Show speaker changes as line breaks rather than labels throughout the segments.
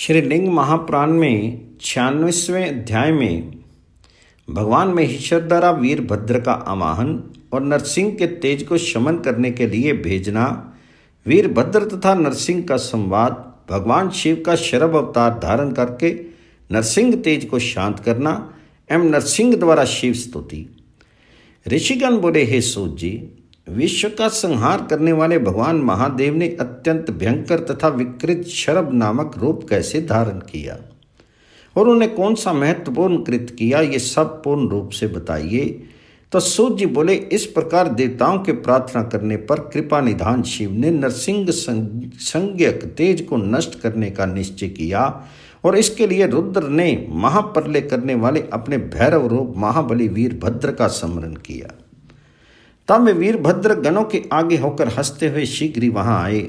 श्रीलिंग महापुराण में छियानवेवें अध्याय में भगवान महेश्वर द्वारा वीरभद्र का आवाहन और नरसिंह के तेज को शमन करने के लिए भेजना वीरभद्र तथा नरसिंह का संवाद भगवान शिव का शरभ अवतार धारण करके नरसिंह तेज को शांत करना एवं नरसिंह द्वारा शिव स्तुति ऋषिगण बोले हे सूत जी विश्व का संहार करने वाले भगवान महादेव ने अत्यंत भयंकर तथा विकृत शरब नामक रूप कैसे धारण किया और उन्हें कौन सा महत्वपूर्ण कृत किया ये सब पूर्ण रूप से बताइए तो सूर्य जी बोले इस प्रकार देवताओं के प्रार्थना करने पर कृपा निधान शिव ने नरसिंह संज्ञक तेज को नष्ट करने का निश्चय किया और इसके लिए रुद्र ने महाप्रलय करने वाले अपने भैरव रूप महाबली वीरभद्र का स्मरण किया तब वीरभद्र गणों के आगे होकर हंसते हुए शीघ्र ही वहां आए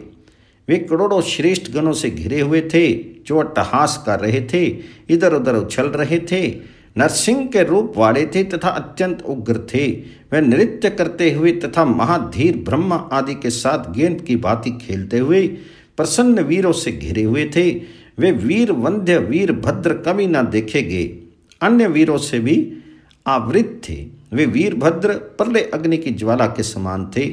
वे करोड़ों श्रेष्ठ गणों से घिरे हुए थे जो अट्टहास कर रहे थे इधर उधर उछल रहे थे नरसिंह के रूप वाले थे तथा अत्यंत उग्र थे वे नृत्य करते हुए तथा महाधीर ब्रह्मा आदि के साथ गेंद की भांति खेलते हुए प्रसन्न वीरों से घिरे हुए थे वे वीर वंध्य वीर भद्र कभी न देखे गए अन्य वीरों से भी आवृत थे वे वीरभद्र परले अग्नि की ज्वाला के समान थे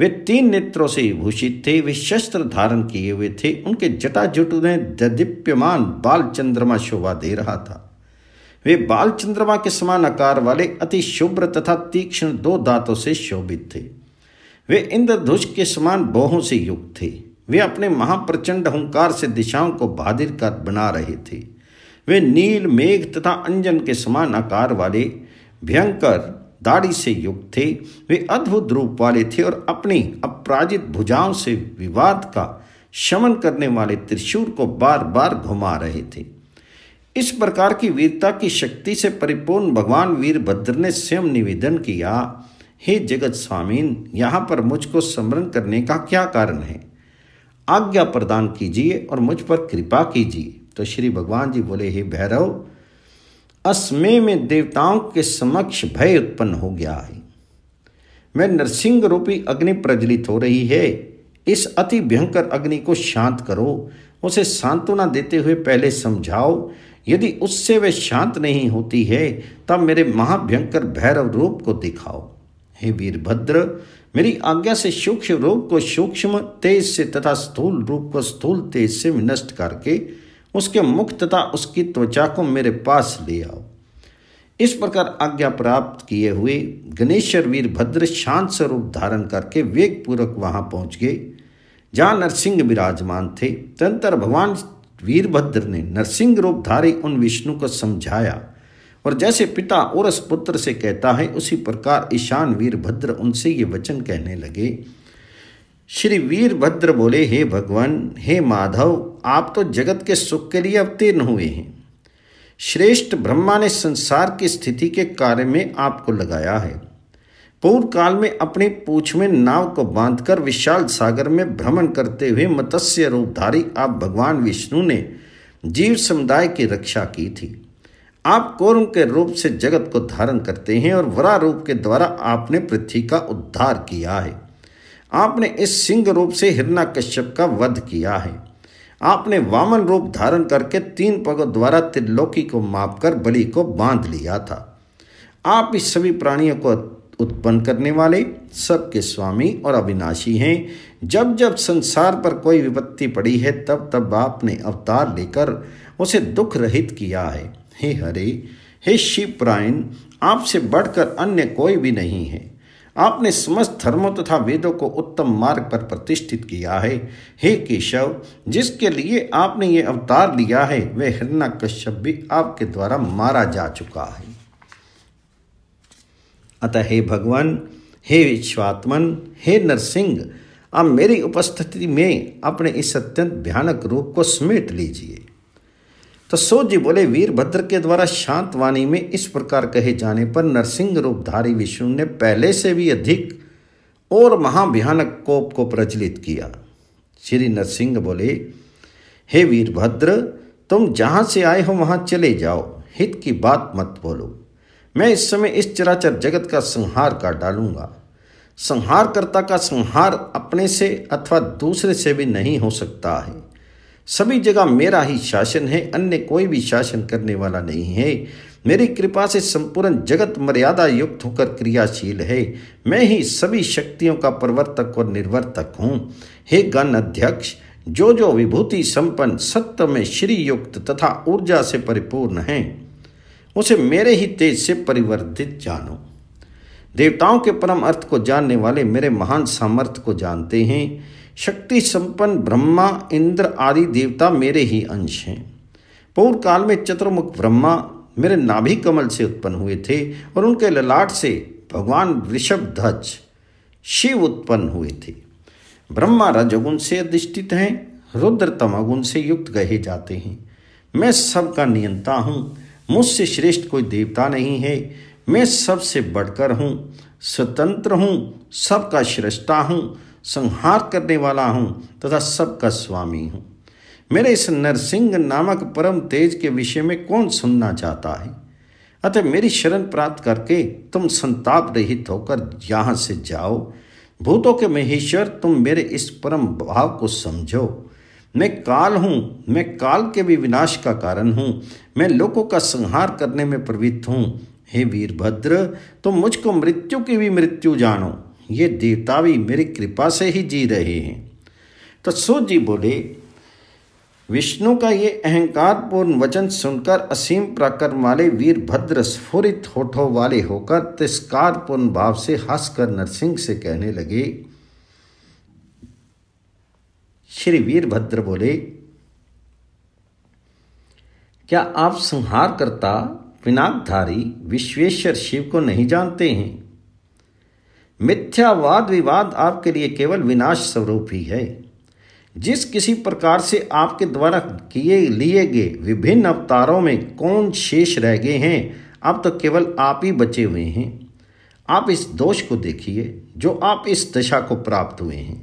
वे तीन नेत्रों से भूषित थे वे शस्त्र धारण किए हुए थे उनके जटाजुट ने दीप्यमान बाल चंद्रमा शोभा दे रहा था वे बाल चंद्रमा के समान आकार वाले अति शुभ्र तथा तीक्ष्ण दो दांतों से शोभित थे वे इंद्रधुष के समान बोहों से युक्त थे वे अपने महाप्रचंड हंकार से दिशाओं को बाधिर कर बना रहे थे वे नील मेघ तथा अंजन के समान आकार वाले भयंकर दाढ़ी से युक्त थे वे अद्भुत रूप वाले थे और अपनी अपराजित भुजाओं से विवाद का शमन करने वाले त्रिशूर को बार बार घुमा रहे थे इस प्रकार की वीरता की शक्ति से परिपूर्ण भगवान वीरभद्र ने स्वयं निवेदन किया हे जगत स्वामीन यहाँ पर मुझको स्मरण करने का क्या कारण है आज्ञा प्रदान कीजिए और मुझ पर कृपा कीजिए तो श्री भगवान जी बोले हे भैरव अस्मे में देवताओं के समक्ष भय उत्पन्न हो गया है मैं नरसिंह रूपी अग्नि प्रज्वलित हो रही है इस अति भयंकर अग्नि को शांत करो उसे सांत्वना देते हुए पहले समझाओ यदि उससे वे शांत नहीं होती है तब मेरे महाभयंकर भैरव रूप को दिखाओ हे वीरभद्र मेरी आज्ञा से सूक्ष्म रूप को सूक्ष्म तेज से तथा स्थूल रूप को स्थूल तेज से विनष्ट करके उसके मुख तथा उसकी त्वचा को मेरे पास ले आओ इस प्रकार आज्ञा प्राप्त किए हुए गणेश्वर वीरभद्र शांत स्वरूप धारण करके वेगपूर्वक वहां पहुंच गए जहाँ नरसिंह विराजमान थे तंत्र भगवान वीरभद्र ने नरसिंह रूप धारी उन विष्णु को समझाया और जैसे पिता और पुत्र से कहता है उसी प्रकार ईशान वीरभद्र उनसे ये वचन कहने लगे श्री वीरभद्र बोले हे भगवान हे माधव आप तो जगत के सुख के लिए अवतीर्ण हुए हैं श्रेष्ठ ब्रह्मा ने संसार की स्थिति के कार्य में आपको लगाया है पूर्व काल में अपनी पूछ में नाव को बांधकर विशाल सागर में भ्रमण करते हुए मत्स्य रूपधारी आप भगवान विष्णु ने जीव समुदाय की रक्षा की थी आप कौरम के रूप से जगत को धारण करते हैं और वरा रूप के द्वारा आपने पृथ्वी का उद्धार किया है आपने इस सिंह रूप से हिरणा कश्यप का वध किया है आपने वामन रूप धारण करके तीन पगों द्वारा त्रिलोकी को मापकर बलि को बांध लिया था आप इस सभी प्राणियों को उत्पन्न करने वाले सबके स्वामी और अविनाशी हैं जब जब संसार पर कोई विपत्ति पड़ी है तब तब आपने अवतार लेकर उसे दुख रहित किया है हे हरे हे शिवप्रायण आपसे बढ़कर अन्य कोई भी नहीं है आपने समस्त धर्मों तथा वेदों को उत्तम मार्ग पर प्रतिष्ठित किया है हे केशव जिसके लिए आपने ये अवतार लिया है वह हिरणा कश्यप भी आपके द्वारा मारा जा चुका है अतः हे भगवान हे विश्वात्मन हे नरसिंह आप मेरी उपस्थिति में अपने इस अत्यंत भयानक रूप को समेट लीजिए तो सो जी बोले वीरभद्र के द्वारा शांत वाणी में इस प्रकार कहे जाने पर नरसिंह रूपधारी विष्णु ने पहले से भी अधिक और महाभयानक कोप को प्रचलित किया श्री नरसिंह बोले हे वीरभद्र तुम जहाँ से आए हो वहाँ चले जाओ हित की बात मत बोलो मैं इस समय इस चराचर जगत का संहार कर डालूंगा संहारकर्ता का संहार अपने से अथवा दूसरे से भी नहीं हो सकता है सभी जगह मेरा ही शासन है अन्य कोई भी शासन करने वाला नहीं है मेरी कृपा से संपूर्ण जगत मर्यादा युक्त होकर क्रियाशील है मैं ही सभी शक्तियों का प्रवर्तक और निर्वर्तक हूँ हे गण अध्यक्ष जो जो विभूति संपन्न सत्य में श्री युक्त तथा ऊर्जा से परिपूर्ण हैं उसे मेरे ही तेज से परिवर्तित जानो देवताओं के परम अर्थ को जानने वाले मेरे महान सामर्थ्य को जानते हैं शक्ति संपन्न ब्रह्मा इंद्र आदि देवता मेरे ही अंश हैं पूर्व काल में चतुर्मुख ब्रह्मा मेरे नाभि कमल से उत्पन्न हुए थे और उनके ललाट से भगवान वृषभ ध्वज शिव उत्पन्न हुए थे ब्रह्मा रजगुण से अधिष्ठित हैं रुद्र तमगुण से युक्त कहे जाते हैं मैं सबका नियंता हूँ मुझसे श्रेष्ठ कोई देवता नहीं है मैं सबसे बढ़कर हूँ स्वतंत्र हूँ सबका श्रेष्ठा हूँ संहार करने वाला हूँ तथा सबका स्वामी हूँ मेरे इस नरसिंह नामक परम तेज के विषय में कौन सुनना चाहता है अतः मेरी शरण प्राप्त करके तुम संताप रहित होकर यहाँ से जाओ भूतों के महेश्वर तुम मेरे इस परम भाव को समझो मैं काल हूँ मैं काल के भी विनाश का कारण हूँ मैं लोगों का संहार करने में प्रवृत्त हूँ हे वीरभद्र तुम मुझको मृत्यु की भी मृत्यु जानो ये देवता भी मेरी कृपा से ही जी रहे हैं तो सूत जी बोले विष्णु का ये अहंकारपूर्ण वचन सुनकर असीम प्राकर्म वाले वीरभद्र स्फुरित होठों वाले होकर तिस्कारपूर्ण भाव से हंसकर नरसिंह से कहने लगे श्री वीरभद्र बोले क्या आप संहार करता पिनाकधारी विश्वेश्वर शिव को नहीं जानते हैं मिथ्यावाद विवाद आपके लिए केवल विनाश स्वरूप ही है जिस किसी प्रकार से आपके द्वारा किए लिए गए विभिन्न अवतारों में कौन शेष रह गए हैं अब तो केवल आप ही बचे हुए हैं आप इस दोष को देखिए जो आप इस दशा को प्राप्त हुए हैं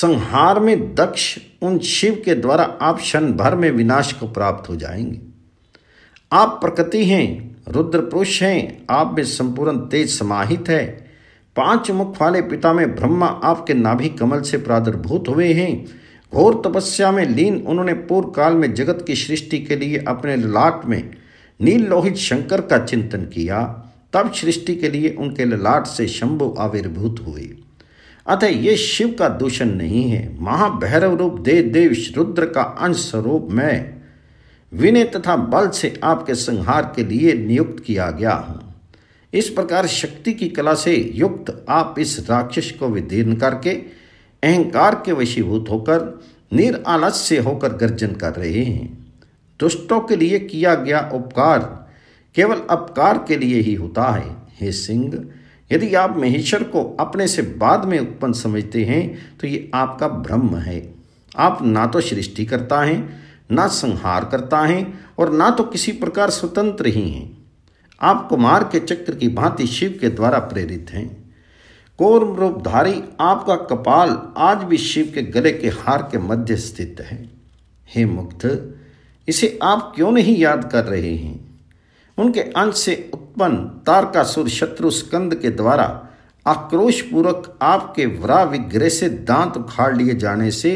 संहार में दक्ष उन शिव के द्वारा आप क्षण भर में विनाश को प्राप्त हो जाएंगे आप प्रकृति हैं रुद्र पुरुष हैं आप में संपूर्ण तेज समाहित है पांच मुख वाले पिता में ब्रह्मा आपके नाभि कमल से प्रादुर्भूत हुए हैं घोर तपस्या में लीन उन्होंने पूर्व काल में जगत की सृष्टि के लिए अपने ललाट में नील लोहित शंकर का चिंतन किया तब सृष्टि के लिए उनके ललाट से शंभु आविर्भूत हुए अतः ये शिव का दूषण नहीं है महाभैरव रूप दे देव रुद्र का अंश स्वरूप मैं विनय तथा बल से आपके संहार के लिए नियुक्त किया गया हूँ इस प्रकार शक्ति की कला से युक्त आप इस राक्षस को विदीर्ण करके अहंकार के वशीभूत होकर निरालस से होकर गर्जन कर रहे हैं दुष्टों के लिए किया गया उपकार केवल अपकार के लिए ही होता है हे सिंह यदि आप महेश्वर को अपने से बाद में उत्पन्न समझते हैं तो ये आपका ब्रह्म है आप ना तो सृष्टि करता हैं ना संहार करता हैं और ना तो किसी प्रकार स्वतंत्र ही हैं आप कुमार के चक्र की भांति शिव के द्वारा प्रेरित हैं कौरम रूपधारी आपका कपाल आज भी शिव के गले के हार के मध्य स्थित है हे मुग्ध इसे आप क्यों नहीं याद कर रहे हैं उनके अंश से उत्पन्न तारकासुर शत्रु स्कंद के द्वारा आक्रोशपूर्वक आपके व्रा विग्रह से दांत उखाड़ लिए जाने से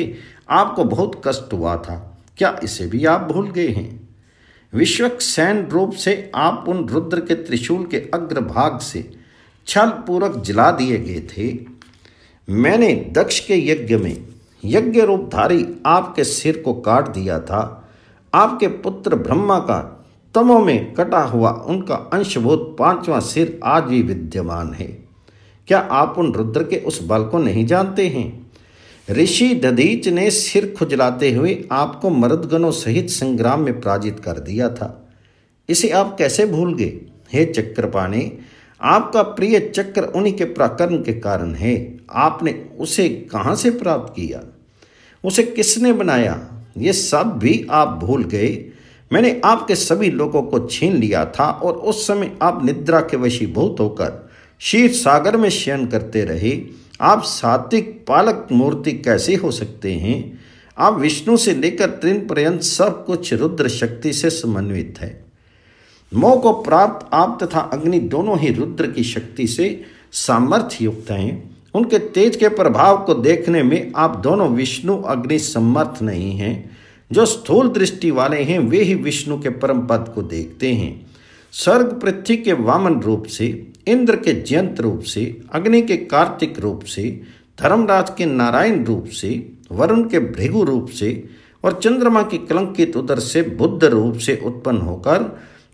आपको बहुत कष्ट हुआ था क्या इसे भी आप भूल गए हैं विश्वक सैन्य रूप से आप उन रुद्र के त्रिशूल के अग्रभाग से छल पूर्वक जला दिए गए थे मैंने दक्ष के यज्ञ में यज्ञ रूपधारी आपके सिर को काट दिया था आपके पुत्र ब्रह्मा का तमो में कटा हुआ उनका अंशभूत पांचवा सिर आज भी विद्यमान है क्या आप उन रुद्र के उस बल को नहीं जानते हैं ऋषि दधीच ने सिर खुजलाते हुए आपको मरदगनों सहित संग्राम में पराजित कर दिया था इसे आप कैसे भूल गए हे चक्रपाणी आपका प्रिय चक्र उन्हीं के पराक्रम के कारण है आपने उसे कहाँ से प्राप्त किया उसे किसने बनाया ये सब भी आप भूल गए मैंने आपके सभी लोगों को छीन लिया था और उस समय आप निद्रा के वशीभूत होकर शीर सागर में शयन करते रहे आप सात्विक पालक मूर्ति कैसे हो सकते हैं आप विष्णु से लेकर त्रिन पर्यंत सब कुछ रुद्र शक्ति से समन्वित है मोह को प्राप्त आप तथा अग्नि दोनों ही रुद्र की शक्ति से सामर्थ्य युक्त हैं उनके तेज के प्रभाव को देखने में आप दोनों विष्णु अग्नि समर्थ नहीं हैं जो स्थूल दृष्टि वाले हैं वे ही विष्णु के परम पद को देखते हैं स्वर्ग पृथ्वी के वामन रूप से इंद्र के जयंत रूप से अग्नि के कार्तिक रूप से धर्मराज के नारायण रूप से वरुण के भृगु रूप से और चंद्रमा की कलंकित उदर से बुद्ध रूप से उत्पन्न होकर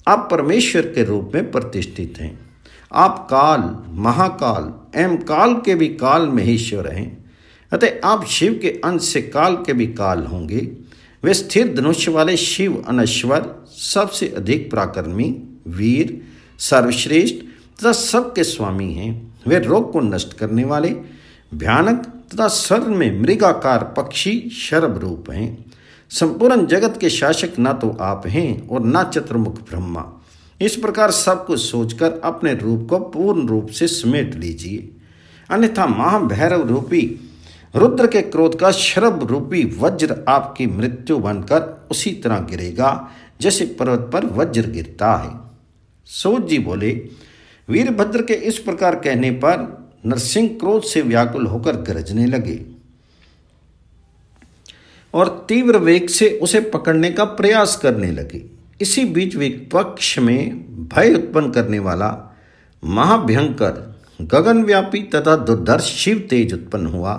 आप परमेश्वर के रूप में प्रतिष्ठित हैं आप काल महाकाल एवं काल के भी काल में ईश्वर हैं अतः आप शिव के अंश से काल के भी काल होंगे वे स्थिर धनुष वाले शिव अनश्वर सबसे अधिक पराक्रमी वीर सर्वश्रेष्ठ तथा सबके स्वामी हैं वे रोग को नष्ट करने वाले भयानक तथा स्वर्ण में मृगाकार पक्षी शर्व रूप हैं संपूर्ण जगत के शासक ना तो आप हैं और ना चतुर्मुख ब्रह्मा इस प्रकार सब कुछ सोचकर अपने रूप को पूर्ण रूप से समेट लीजिए अन्यथा महाभैरव रूपी रुद्र के क्रोध का शरभ रूपी वज्र आपकी मृत्यु बनकर उसी तरह गिरेगा जैसे पर्वत पर वज्र गिरता है सोच जी बोले वीरभद्र के इस प्रकार कहने पर नरसिंह क्रोध से व्याकुल होकर गरजने लगे और तीव्र वेग से उसे पकड़ने का प्रयास करने लगे इसी बीच विपक्ष में भय उत्पन्न करने वाला महाभयंकर गगनव्यापी तथा दुर्धर्ष शिव तेज उत्पन्न हुआ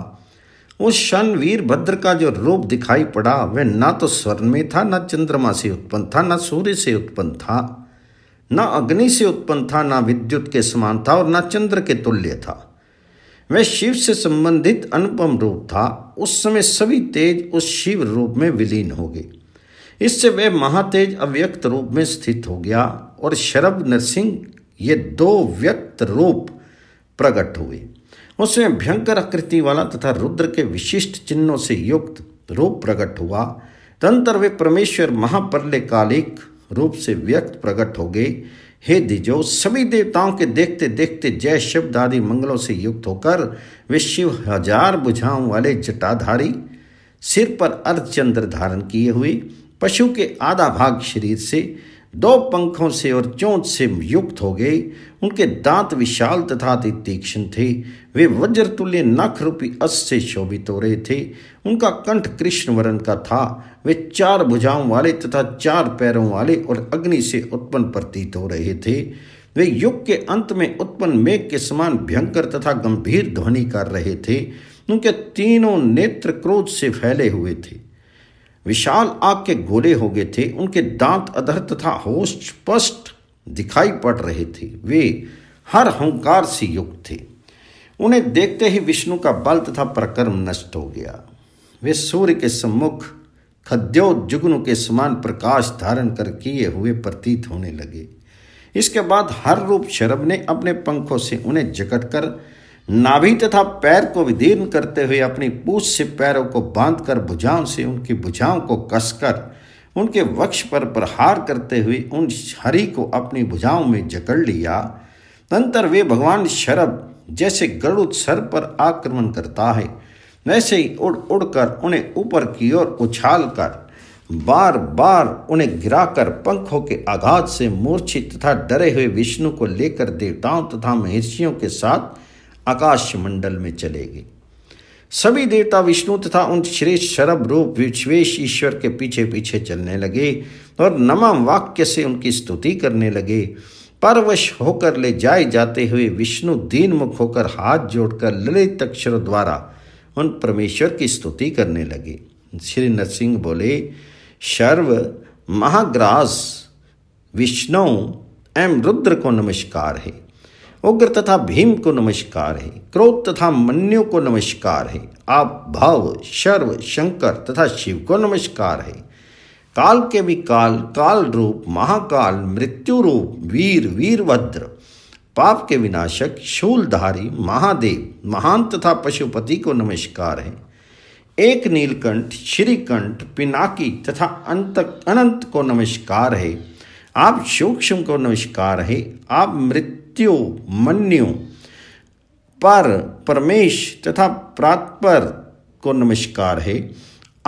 उस क्षण वीरभद्र का जो रूप दिखाई पड़ा वह न तो स्वर्ण में था न चंद्रमा से उत्पन्न था न सूर्य से उत्पन्न था न अग्नि से उत्पन्न था न विद्युत के समान था और न चंद्र के तुल्य था वह शिव से संबंधित अनुपम रूप था उस समय सभी तेज उस शिव रूप में विलीन हो गए इससे वह महातेज अव्यक्त रूप में स्थित हो गया और शरभ नरसिंह ये दो व्यक्त रूप प्रकट हुए उसमें भयंकर आकृति वाला तथा रुद्र के विशिष्ट चिन्हों से युक्त रूप प्रकट हुआ तंत्र वे परमेश्वर महाप्रलय कालिक रूप से व्यक्त प्रकट हो गए हे दिजो सभी देवताओं के देखते देखते जय शब्द आदि मंगलों से युक्त होकर वे शिव हजार बुझाओं वाले जटाधारी सिर पर अर्धचंद्र धारण किए हुए पशु के आधा भाग शरीर से दो पंखों से और चोंच से युक्त हो गए उनके दांत विशाल तथा अति तीक्ष्ण थे वे वज्रतुल्य नख रूपी अस से शोभित हो रहे थे उनका कंठ कृष्ण वर्ण का था वे चार भुजाओं वाले तथा चार पैरों वाले और अग्नि से उत्पन्न प्रतीत हो रहे थे वे युग के अंत में उत्पन्न मेघ के समान भयंकर तथा गंभीर ध्वनि कर रहे थे उनके तीनों नेत्र क्रोध से फैले हुए थे विशाल आग के गोले हो गए थे उनके दांत अधर तथा होश स्पष्ट दिखाई पड़ रहे थे वे हर हंकार से युक्त थे उन्हें देखते ही विष्णु का बल तथा प्रकर्म नष्ट हो गया वे सूर्य के सम्मुख खद्योद्युग्न के समान प्रकाश धारण कर किए हुए प्रतीत होने लगे इसके बाद हर रूप शरभ ने अपने पंखों से उन्हें जकट कर नाभि तथा पैर को विदीर्ण करते हुए अपनी पूछ से पैरों को बांधकर भुजाओं से उनकी भुजाओं को कसकर उनके वक्ष पर प्रहार करते हुए उन हरि को अपनी भुजाओं में जकड़ लिया नंतर वे भगवान शरभ जैसे गरुड़ सर पर आक्रमण करता है वैसे ही उड़ उड़कर उन्हें ऊपर की ओर उछाल कर बार बार उन्हें गिराकर पंखों के आघात से मूर्छित तथा डरे हुए विष्णु को लेकर देवताओं तथा महर्षियों के साथ आकाश मंडल में चले गए सभी देवता विष्णु तथा उन श्रेष्ठ शरभ रूप विश्वेश ईश्वर के पीछे पीछे चलने लगे और नमम वाक्य से उनकी स्तुति करने लगे परवश होकर ले जाए जाते हुए विष्णु दीनमुख होकर हाथ जोड़कर ललित अक्षर द्वारा उन परमेश्वर की स्तुति करने लगे श्री नरसिंह बोले शर्व महाग्रास विष्णु एवं रुद्र को नमस्कार है उग्र तथा भीम को नमस्कार है क्रोध तथा मन्यु को नमस्कार है आप भव शर्व शंकर तथा शिव को नमस्कार है काल के भी काल काल रूप महाकाल मृत्यु रूप वीर वीरभद्र पाप के विनाशक शूलधारी महादेव महान तथा पशुपति को नमस्कार है एक नीलकंठ श्रीकंठ पिनाकी तथा अंत अनंत को नमस्कार है आप सूक्ष्म को नमस्कार है आप मृत्यु मन्यु पर परमेश तथा प्रातपर को नमस्कार है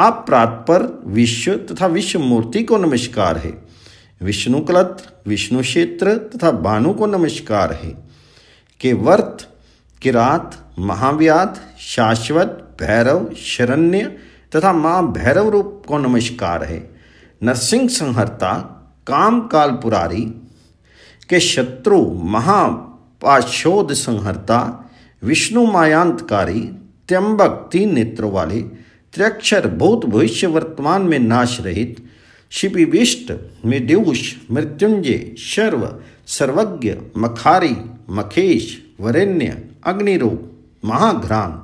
आप प्रातपर विश्व तथा विश्व मूर्ति को नमस्कार है विष्णु कलत्र विष्णु क्षेत्र तथा भानु को नमस्कार है के वर्त किरात महाव्यात शाश्वत भैरव शरण्य तथा माँ भैरव रूप को नमस्कार है नरसिंह संहर्ता काम काल पुरारी के शत्रु महापाशोध संहर्ता विष्णु मायांतकारी त्यंबक तीन नेत्रों वाले त्र्यक्षर भूत भविष्य वर्तमान में नाश रहित शिपिविष्ट मृदुष मृत्युंजय शर्व सर्वज्ञ मखारी मखेश वरेण्य अग्निरूप महाघ्रान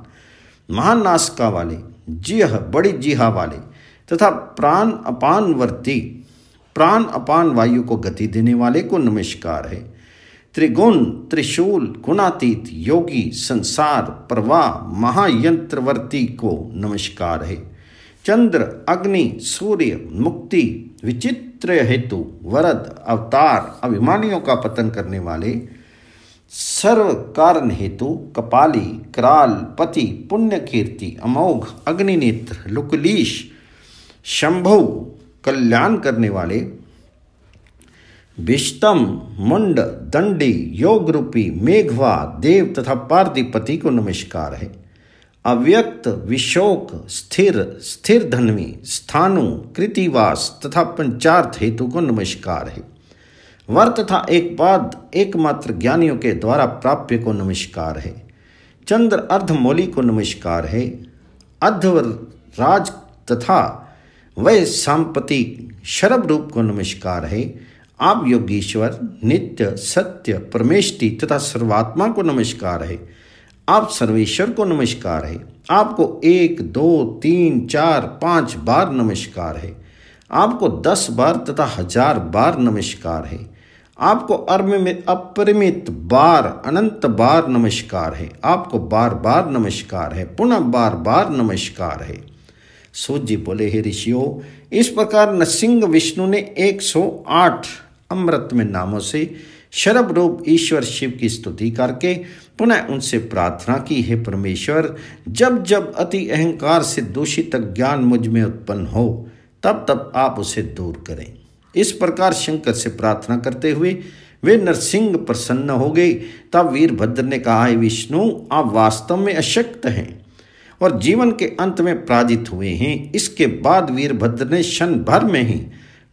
महानाशका वाले जीह बड़ी जीहा वाले तथा प्राण अपानवर्ती प्राण अपान वायु को गति देने वाले को नमस्कार है त्रिगुण त्रिशूल गुणातीत योगी संसार प्रवाह महायंत्रवर्ती को नमस्कार है चंद्र अग्नि सूर्य मुक्ति विचित्र हेतु वरद अवतार अभिमानियों का पतन करने वाले सर्व कारण हेतु कपाली क्राल पति पुण्य कीर्ति अमोघ अग्निनेत्र लुकलीश शंभु कल्याण करने वाले विष्टम मुंड दंडी योग रूपी मेघवा देव तथा पार्थिपति को नमस्कार है अव्यक्त विशोक स्थिर स्थिर धनवी स्थानु कृतिवास तथा पंचार्थ हेतु को नमस्कार है वर तथा एक पाद एकमात्र ज्ञानियों के द्वारा प्राप्य को नमस्कार है चंद्र अर्धमौली को नमस्कार है अध्व राज तथा वह सांपति शरभ रूप को नमस्कार है आप योगीश्वर नित्य सत्य परमेष्टि तथा सर्वात्मा को नमस्कार है आप सर्वेश्वर को नमस्कार है आपको एक दो तीन चार पाँच बार नमस्कार है आपको दस बार तथा हजार बार नमस्कार है आपको अपरिमित बार अनंत बार नमस्कार है आपको बार बार नमस्कार है पुनः बार बार नमस्कार है सूजी बोले हे ऋषियों इस प्रकार नरसिंह विष्णु ने 108 अमृत में नामों से शरभ रूप ईश्वर शिव की स्तुति करके पुनः उनसे प्रार्थना की हे परमेश्वर जब जब अति अहंकार से दोषी तक ज्ञान मुझ में उत्पन्न हो तब तब आप उसे दूर करें इस प्रकार शंकर से प्रार्थना करते हुए वे नरसिंह प्रसन्न हो गए तब वीरभद्र ने कहा हे विष्णु आप वास्तव में अशक्त हैं और जीवन के अंत में पराजित हुए हैं इसके बाद वीरभद्र ने क्षण भर में ही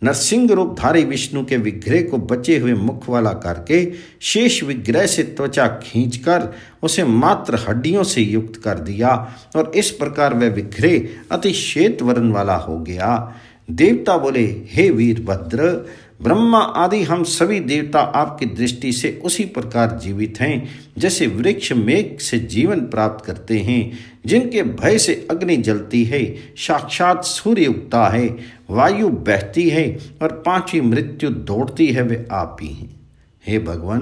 नरसिंह रूप धारी विष्णु के विग्रह को बचे हुए मुख वाला करके शेष विग्रह से त्वचा खींचकर उसे मात्र हड्डियों से युक्त कर दिया और इस प्रकार वह विग्रह अति श्वेत वर्ण वाला हो गया देवता बोले हे वीरभद्र ब्रह्मा आदि हम सभी देवता आपकी दृष्टि से उसी प्रकार जीवित हैं जैसे वृक्ष मेघ से जीवन प्राप्त करते हैं जिनके भय से अग्नि जलती है साक्षात सूर्य उगता है वायु बहती है और पांचवी मृत्यु दौड़ती है वे आप ही हैं हे भगवान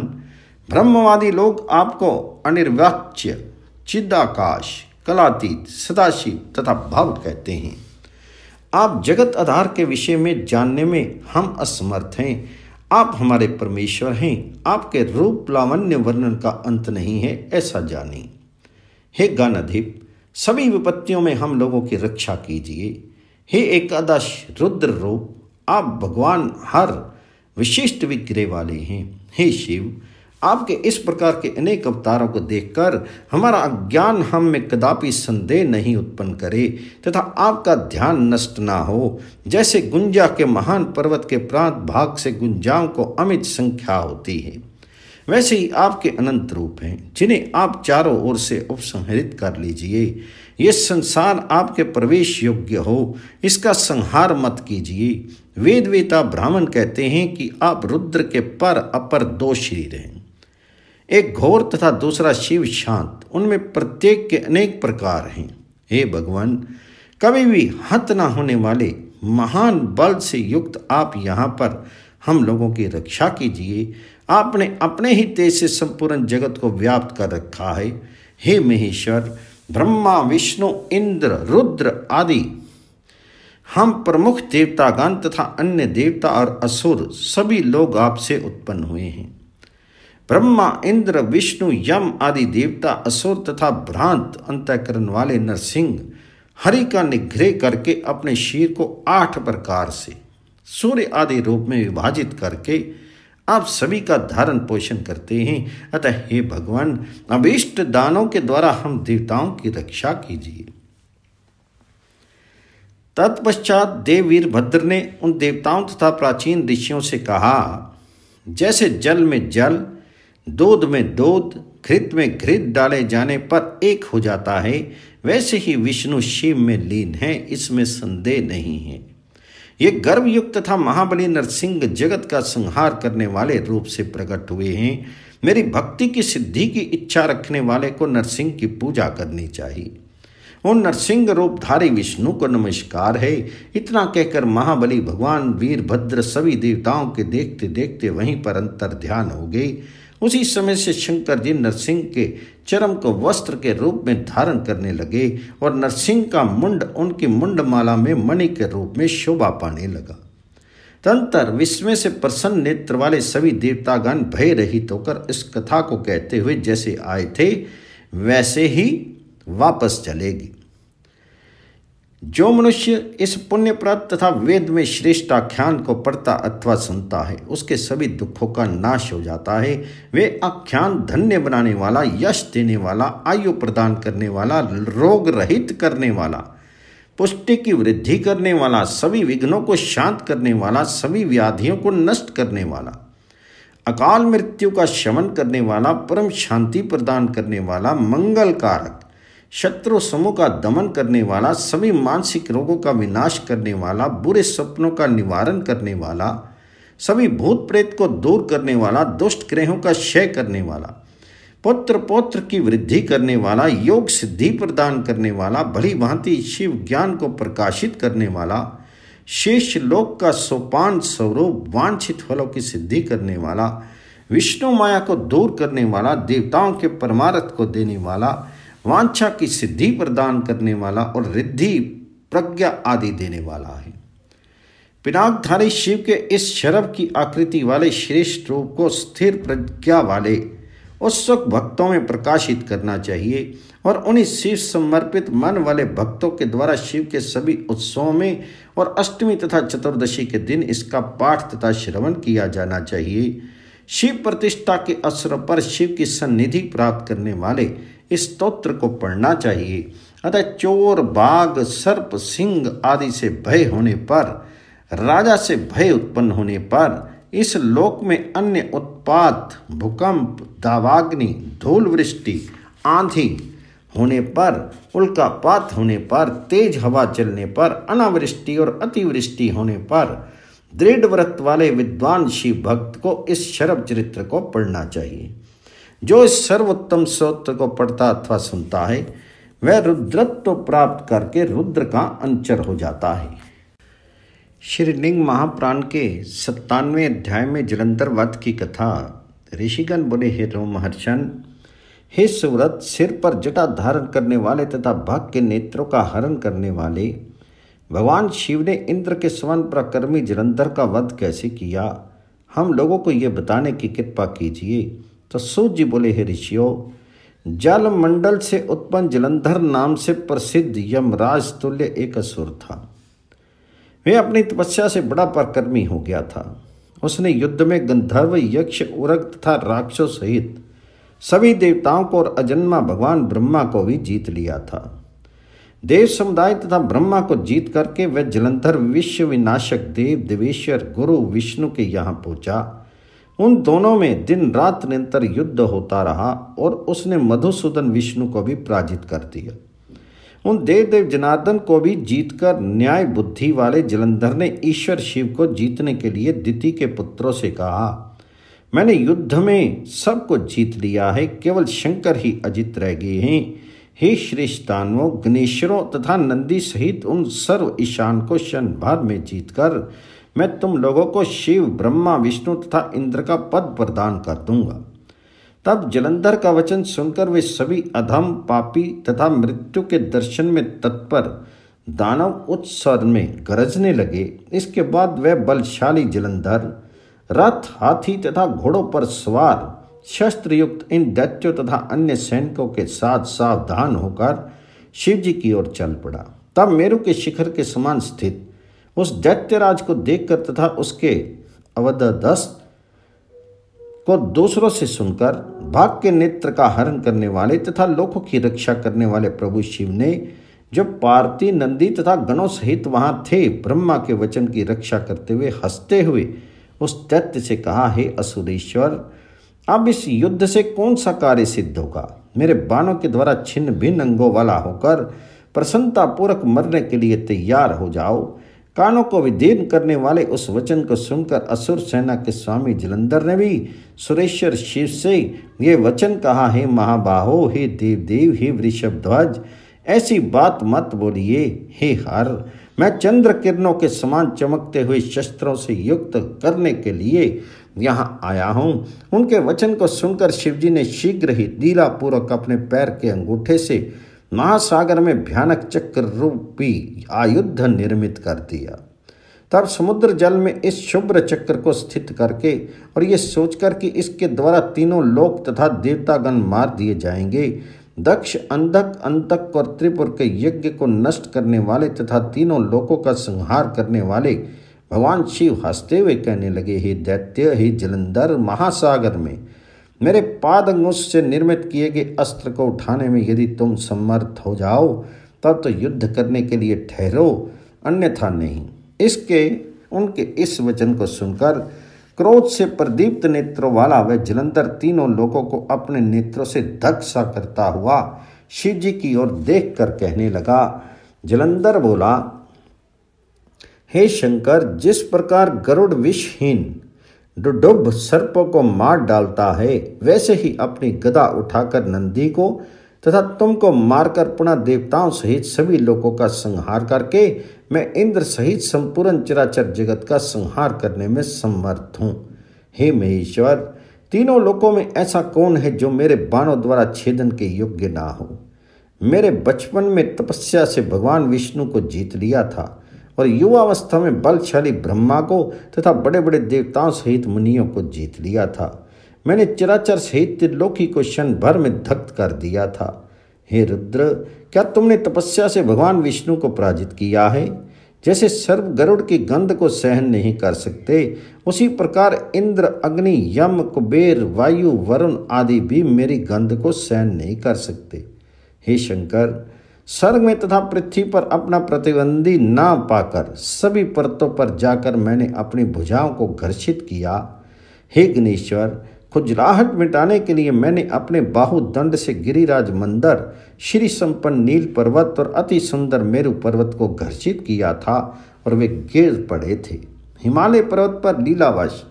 ब्रह्मवादी लोग आपको अनिर्वाच्य चिदाकाश कलातीत सदाशिव तथा भव कहते हैं आप जगत आधार के विषय में जानने में हम असमर्थ हैं आप हमारे परमेश्वर हैं आपके रूप लावण्य वर्णन का अंत नहीं है ऐसा जाने हे गानाधीप सभी विपत्तियों में हम लोगों की रक्षा कीजिए हे एकादश रुद्र रूप आप भगवान हर विशिष्ट विग्रह वाले हैं हे शिव आपके इस प्रकार के अनेक अवतारों को देखकर हमारा अज्ञान हम में कदापि संदेह नहीं उत्पन्न करे तथा आपका ध्यान नष्ट ना हो जैसे गुंजा के महान पर्वत के प्रांत भाग से गुंजाओं को अमित संख्या होती है वैसे ही आपके अनंत रूप हैं जिन्हें आप चारों ओर से उपसंहरित कर लीजिए ये संसार आपके प्रवेश योग्य हो इसका संहार मत कीजिए वेद वेता ब्राह्मण कहते हैं कि आप रुद्र के पर अपर दो शरीर हैं एक घोर तथा दूसरा शिव शांत उनमें प्रत्येक के अनेक प्रकार हैं हे भगवान कभी भी हत ना होने वाले महान बल से युक्त आप यहाँ पर हम लोगों की रक्षा कीजिए आपने अपने ही तेज से संपूर्ण जगत को व्याप्त कर रखा है हे महेश्वर ब्रह्मा विष्णु इंद्र रुद्र आदि हम प्रमुख देवतागण तथा अन्य देवता और असुर सभी लोग आपसे उत्पन्न हुए हैं ब्रह्मा इंद्र विष्णु यम आदि देवता असुर तथा भ्रांत अंतकरण वाले नरसिंह हरि का निग्रह करके अपने शीर को आठ प्रकार से सूर्य आदि रूप में विभाजित करके आप सभी का धारण पोषण करते हैं अतः हे भगवान अभीष्ट दानों के द्वारा हम देवताओं की रक्षा कीजिए तत्पश्चात देव वीरभद्र ने उन देवताओं तथा प्राचीन ऋषियों से कहा जैसे जल में जल दूध में दूध घृत में घृत डाले जाने पर एक हो जाता है वैसे ही विष्णु शिव में लीन है इसमें संदेह नहीं है ये गर्वयुक्त तथा महाबली नरसिंह जगत का संहार करने वाले रूप से प्रकट हुए हैं मेरी भक्ति की सिद्धि की इच्छा रखने वाले को नरसिंह की पूजा करनी चाहिए उन नरसिंह रूपधारी विष्णु को नमस्कार है इतना कहकर महाबली भगवान वीरभद्र सभी देवताओं के देखते देखते वहीं पर अंतर ध्यान हो गई उसी समय से शंकर जी नरसिंह के चरम को वस्त्र के रूप में धारण करने लगे और नरसिंह का मुंड उनकी मुंडमाला में मणि के रूप में शोभा पाने लगा तंत्र विस्मय से प्रसन्न नेत्र वाले सभी देवतागण भय रहित होकर इस कथा को कहते हुए जैसे आए थे वैसे ही वापस चलेगी जो मनुष्य इस पुण्यप्रद तथा वेद में श्रेष्ठ आख्यान को पढ़ता अथवा सुनता है उसके सभी दुखों का नाश हो जाता है वे आख्यान धन्य बनाने वाला यश देने वाला आयु प्रदान करने वाला रोग रहित करने वाला पुष्टि की वृद्धि करने वाला सभी विघ्नों को शांत करने वाला सभी व्याधियों को नष्ट करने वाला अकाल मृत्यु का शमन करने वाला परम शांति प्रदान करने वाला मंगलकारक शत्रु समूह का दमन करने वाला सभी मानसिक रोगों का विनाश करने वाला बुरे सपनों का निवारण करने वाला सभी भूत प्रेत को दूर करने वाला दुष्ट ग्रहों का क्षय करने वाला पुत्र पौत्र की वृद्धि करने वाला योग सिद्धि प्रदान करने वाला भली भांति शिव ज्ञान को प्रकाशित करने वाला शेष लोक का सोपान स्वरूप वांछित फलों की सिद्धि करने वाला विष्णु माया को दूर करने वाला देवताओं के परमारथ को देने वाला वांछा की सिद्धि प्रदान करने वाला और रिद्धि प्रज्ञा आदि देने वाला है पिनाकधारी शिव के इस शरभ की आकृति वाले श्रेष्ठ रूप को स्थिर प्रज्ञा वाले उत्सुक भक्तों में प्रकाशित करना चाहिए और उन्हें शिव समर्पित मन वाले भक्तों के द्वारा शिव के सभी उत्सवों में और अष्टमी तथा चतुर्दशी के दिन इसका पाठ तथा श्रवण किया जाना चाहिए शिव प्रतिष्ठा के अवसर पर शिव की सन्निधि प्राप्त करने वाले इस स्त्रोत्र को पढ़ना चाहिए अतः चोर बाघ सर्प सिंह आदि से भय होने पर राजा से भय उत्पन्न होने पर इस लोक में अन्य उत्पात भूकंप दावाग्नि धूल वृष्टि आंधी होने पर उल्कापात होने पर तेज हवा चलने पर अनावृष्टि और अतिवृष्टि होने पर दृढ़ व्रत वाले विद्वान शिव भक्त को इस शरभ चरित्र को पढ़ना चाहिए जो इस सर्वोत्तम स्रोत्र को पढ़ता अथवा सुनता है वह रुद्रत्व प्राप्त करके रुद्र का अंचर हो जाता है श्रीलिंग महाप्राण के सत्तानवे अध्याय में जलंधर वध की कथा ऋषिगण बोले हे रो महर्षण हे सुव्रत सिर पर जटा धारण करने वाले तथा भक्त के नेत्रों का हरण करने वाले भगवान शिव ने इंद्र के पर प्रकर्मी जलंधर का वध कैसे किया हम लोगों को ये बताने की कृपा कीजिए तो सूत जी बोले हे ऋषियों जल मंडल से उत्पन्न जलंधर नाम से प्रसिद्ध यमराज तुल्य एक असुर था वह अपनी तपस्या से बड़ा परकर्मी हो गया था उसने युद्ध में गंधर्व यक्ष उरग तथा राक्षस सहित सभी देवताओं को और अजन्मा भगवान ब्रह्मा को भी जीत लिया था देव समुदाय तथा ब्रह्मा को जीत करके वह जलंधर विश्व विनाशक देव देवेश्वर गुरु विष्णु के यहाँ पहुंचा उन दोनों में दिन रात निरंतर युद्ध होता रहा और उसने मधुसूदन विष्णु को भी पराजित कर दिया उन देवदेव जनार्दन को भी जीतकर न्याय बुद्धि वाले जलंधर ने ईश्वर शिव को जीतने के लिए दिति के पुत्रों से कहा मैंने युद्ध में सबको जीत लिया है केवल शंकर ही अजित रह गए हैं हे श्रेष्ठानवों गणेश्वरों तथा नंदी सहित उन सर्व ईशान को क्षण भर में जीतकर मैं तुम लोगों को शिव ब्रह्मा विष्णु तथा इंद्र का पद प्रदान कर दूंगा तब जलंधर का वचन सुनकर वे सभी अधम पापी तथा मृत्यु के दर्शन में तत्पर दानव उत्सव में गरजने लगे इसके बाद वह बलशाली जलंधर रथ हाथी तथा घोड़ों पर सवार शस्त्रयुक्त इन दैत्यों तथा अन्य सैनिकों के साथ सावधान होकर शिव जी की ओर चल पड़ा तब मेरू के शिखर के समान स्थित उस दैत्यराज को देखकर तथा उसके अवदस्त को दूसरों से सुनकर भाग के नेत्र का हरण करने वाले तथा लोकों की रक्षा करने वाले प्रभु शिव ने जो पार्थी नंदी तथा गणों सहित वहां थे ब्रह्मा के वचन की रक्षा करते हुए हंसते हुए उस दैत्य से कहा हे असुरेश्वर अब इस युद्ध से कौन सा कार्य सिद्ध होगा मेरे बाणों के द्वारा छिन्न भिन्न अंगों वाला होकर प्रसन्नतापूर्वक मरने के लिए तैयार हो जाओ कानों को विधीन करने वाले उस वचन को सुनकर असुर सेना के स्वामी जलंधर ने भी सुरेश्वर शिव से ये वचन कहा हे महाबाहो हे देवदेव हे वृषभ ध्वज ऐसी बात मत बोलिए हे हर मैं चंद्र किरणों के समान चमकते हुए शस्त्रों से युक्त करने के लिए यहाँ आया हूँ उनके वचन को सुनकर शिवजी ने शीघ्र ही दीलापूर्वक अपने पैर के अंगूठे से महासागर में भयानक चक्र रूपी आयुध निर्मित कर दिया तब समुद्र जल में इस शुभ्र चक्र को स्थित करके और ये सोचकर कि इसके द्वारा तीनों लोक तथा देवतागण मार दिए जाएंगे दक्ष अंधक अंतक और त्रिपुर के यज्ञ को नष्ट करने वाले तथा तीनों लोकों का संहार करने वाले भगवान शिव हंसते हुए कहने लगे हे दैत्य हे जलंधर महासागर में मेरे पाद अंगुश से निर्मित किए गए अस्त्र को उठाने में यदि तुम समर्थ हो जाओ तब तो युद्ध करने के लिए ठहरो अन्यथा नहीं इसके उनके इस वचन को सुनकर क्रोध से प्रदीप्त नेत्रों वाला वह जलंधर तीनों लोगों को अपने नेत्रों से सा करता हुआ शिव जी की ओर देख कर कहने लगा जलंधर बोला हे शंकर जिस प्रकार गरुड़ विषहीन डुडुब सर्पों को मार डालता है वैसे ही अपनी गदा उठाकर नंदी को तथा तुमको मारकर पुनः देवताओं सहित सभी लोगों का संहार करके मैं इंद्र सहित संपूर्ण चराचर जगत का संहार करने में समर्थ हूँ हे महेश्वर तीनों लोकों में ऐसा कौन है जो मेरे बाणों द्वारा छेदन के योग्य ना हो मेरे बचपन में तपस्या से भगवान विष्णु को जीत लिया था और युवावस्था में बलशाली ब्रह्मा को तथा बड़े बड़े देवताओं सहित मुनियों को जीत लिया था मैंने चराचर सहित त्रिलोकी को क्षण भर में धक्त कर दिया था हे रुद्र क्या तुमने तपस्या से भगवान विष्णु को पराजित किया है जैसे सर्व गरुड़ की गंध को सहन नहीं कर सकते उसी प्रकार इंद्र अग्नि यम कुबेर वायु वरुण आदि भी मेरी गंध को सहन नहीं कर सकते हे शंकर स्वर्ग में तथा पृथ्वी पर अपना प्रतिबंधी ना पाकर सभी परतों पर जाकर मैंने अपनी भुजाओं को घर्षित किया हे गणेश्वर खुजराहट मिटाने के लिए मैंने अपने बाहुदंड से गिरिराज मंदिर श्री संपन्न नील पर्वत और अति सुंदर मेरु पर्वत को घर्षित किया था और वे गिर पड़े थे हिमालय पर्वत पर लीलावश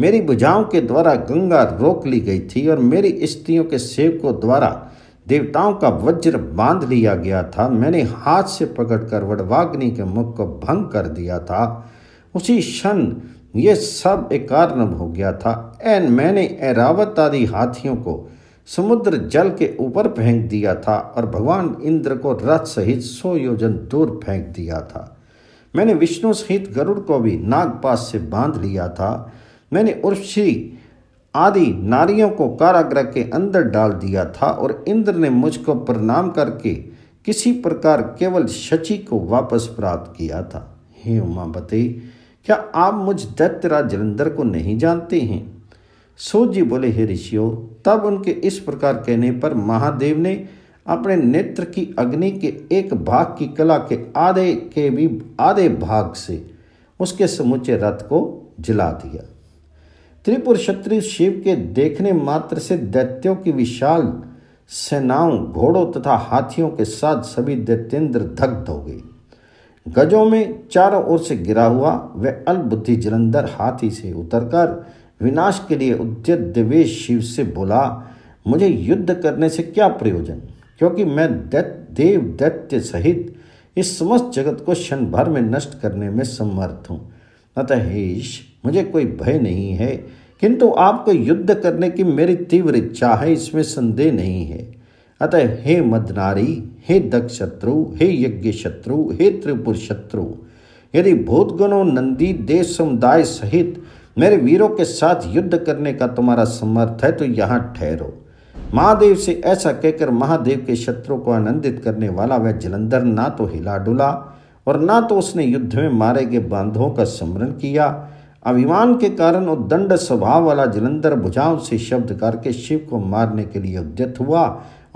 मेरी भुजाओं के द्वारा गंगा रोक ली गई थी और मेरी स्त्रियों के सेवकों द्वारा देवताओं का वज्र बांध लिया गया था मैंने हाथ से पकड़कर वडवाग्नि के मुख को भंग कर दिया था उसी क्षण ये सब एकार्णव हो गया था एन मैंने एरावत आदि हाथियों को समुद्र जल के ऊपर फेंक दिया था और भगवान इंद्र को रथ सहित सौ योजन दूर फेंक दिया था मैंने विष्णु सहित गरुड़ को भी नागपास से बांध लिया था मैंने उर्वशी आदि नारियों को कारागृह के अंदर डाल दिया था और इंद्र ने मुझको प्रणाम करके किसी प्रकार केवल शची को वापस प्राप्त किया था हे उमा बते क्या आप मुझ दत्तरा जलंधर को नहीं जानते हैं सोजी बोले हे ऋषियों तब उनके इस प्रकार कहने पर महादेव ने अपने नेत्र की अग्नि के एक भाग की कला के आधे के भी आधे भाग से उसके समूचे रथ को जला दिया त्रिपुर क्षत्रि शिव के देखने मात्र से दैत्यों की विशाल सेनाओं घोड़ों तथा हाथियों के साथ सभी दैत्येंद्र दग्ध हो गए गजों में चारों ओर से गिरा हुआ वह अल्पबुद्धि जलंधर हाथी से उतरकर विनाश के लिए उद्यत देवेश शिव से बोला मुझे युद्ध करने से क्या प्रयोजन क्योंकि मैं दैत देव दैत्य सहित इस समस्त जगत को क्षण भर में नष्ट करने में समर्थ हूँ अतः हे मुझे कोई भय नहीं है किंतु आपको युद्ध करने की मेरी तीव्र इच्छा है इसमें संदेह नहीं है अतः हे मदनारी हे दक्ष शत्रु हे यज्ञ शत्रु हे त्रिपुर शत्रु यदि भूतगुणों नंदी देश समुदाय सहित मेरे वीरों के साथ युद्ध करने का तुम्हारा समर्थ है तो यहाँ ठहरो महादेव से ऐसा कहकर महादेव के शत्रु को आनंदित करने वाला वह जलंधर ना तो हिला डुला और ना तो उसने युद्ध में मारे गए बांधों का स्मरण किया अभिमान के कारण उद्दंड स्वभाव वाला जलंधर भुजाओं से शब्द करके शिव को मारने के लिए उद्यत हुआ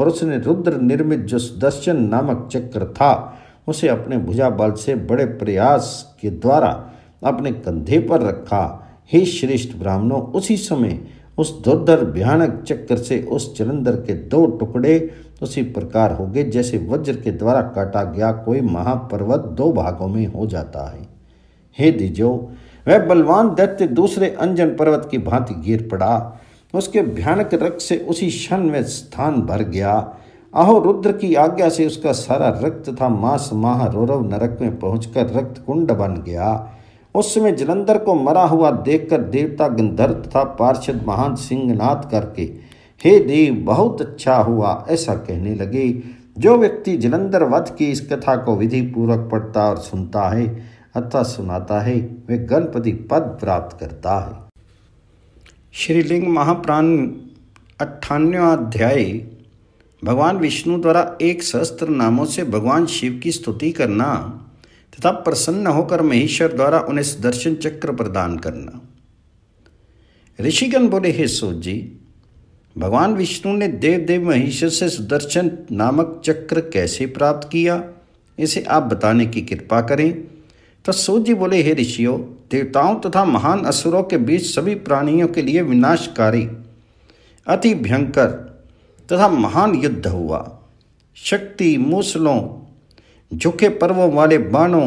और उसने रुद्र निर्मित जो सुदर्शन नामक चक्र था उसे अपने भुजा बल से बड़े प्रयास के द्वारा अपने कंधे पर रखा हे श्रेष्ठ ब्राह्मणों उसी समय उस दुर्धर भयानक चक्र से उस जलंधर के दो टुकड़े उसी प्रकार हो गए जैसे वज्र के द्वारा काटा गया कोई महापर्वत दो भागों में हो जाता है हे दिजो वह बलवान दैत्य दूसरे अंजन पर्वत की भांति गिर पड़ा उसके भयानक रक्त से उसी क्षण में स्थान भर गया आहो रुद्र की आज्ञा से उसका सारा रक्त था मास माह रौरव नरक में पहुंचकर रक्त कुंड बन गया उस समय जलंधर को मरा हुआ देखकर देवता गंधर्व था पार्षद महान सिंहनाथ करके हे देव बहुत अच्छा हुआ ऐसा कहने लगे जो व्यक्ति जलंधर वध की इस कथा को विधि पूर्वक पढ़ता और सुनता है अथवा सुनाता है वह गणपति पद प्राप्त करता है श्रीलिंग महाप्राण अट्ठानवा अध्याय भगवान विष्णु द्वारा एक सहस्त्र नामों से भगवान शिव की स्तुति करना तथा प्रसन्न होकर महेश्वर द्वारा उन्हें सुदर्शन चक्र प्रदान करना ऋषिगण बोले हे सो जी भगवान विष्णु ने देवदेव महेश्वर से सुदर्शन नामक चक्र कैसे प्राप्त किया इसे आप बताने की कृपा करें तो सूत जी बोले हे ऋषियों देवताओं तथा महान असुरों के बीच सभी प्राणियों के लिए विनाशकारी अति भयंकर तथा महान युद्ध हुआ शक्ति मूसलों झुके पर्वों वाले बाणों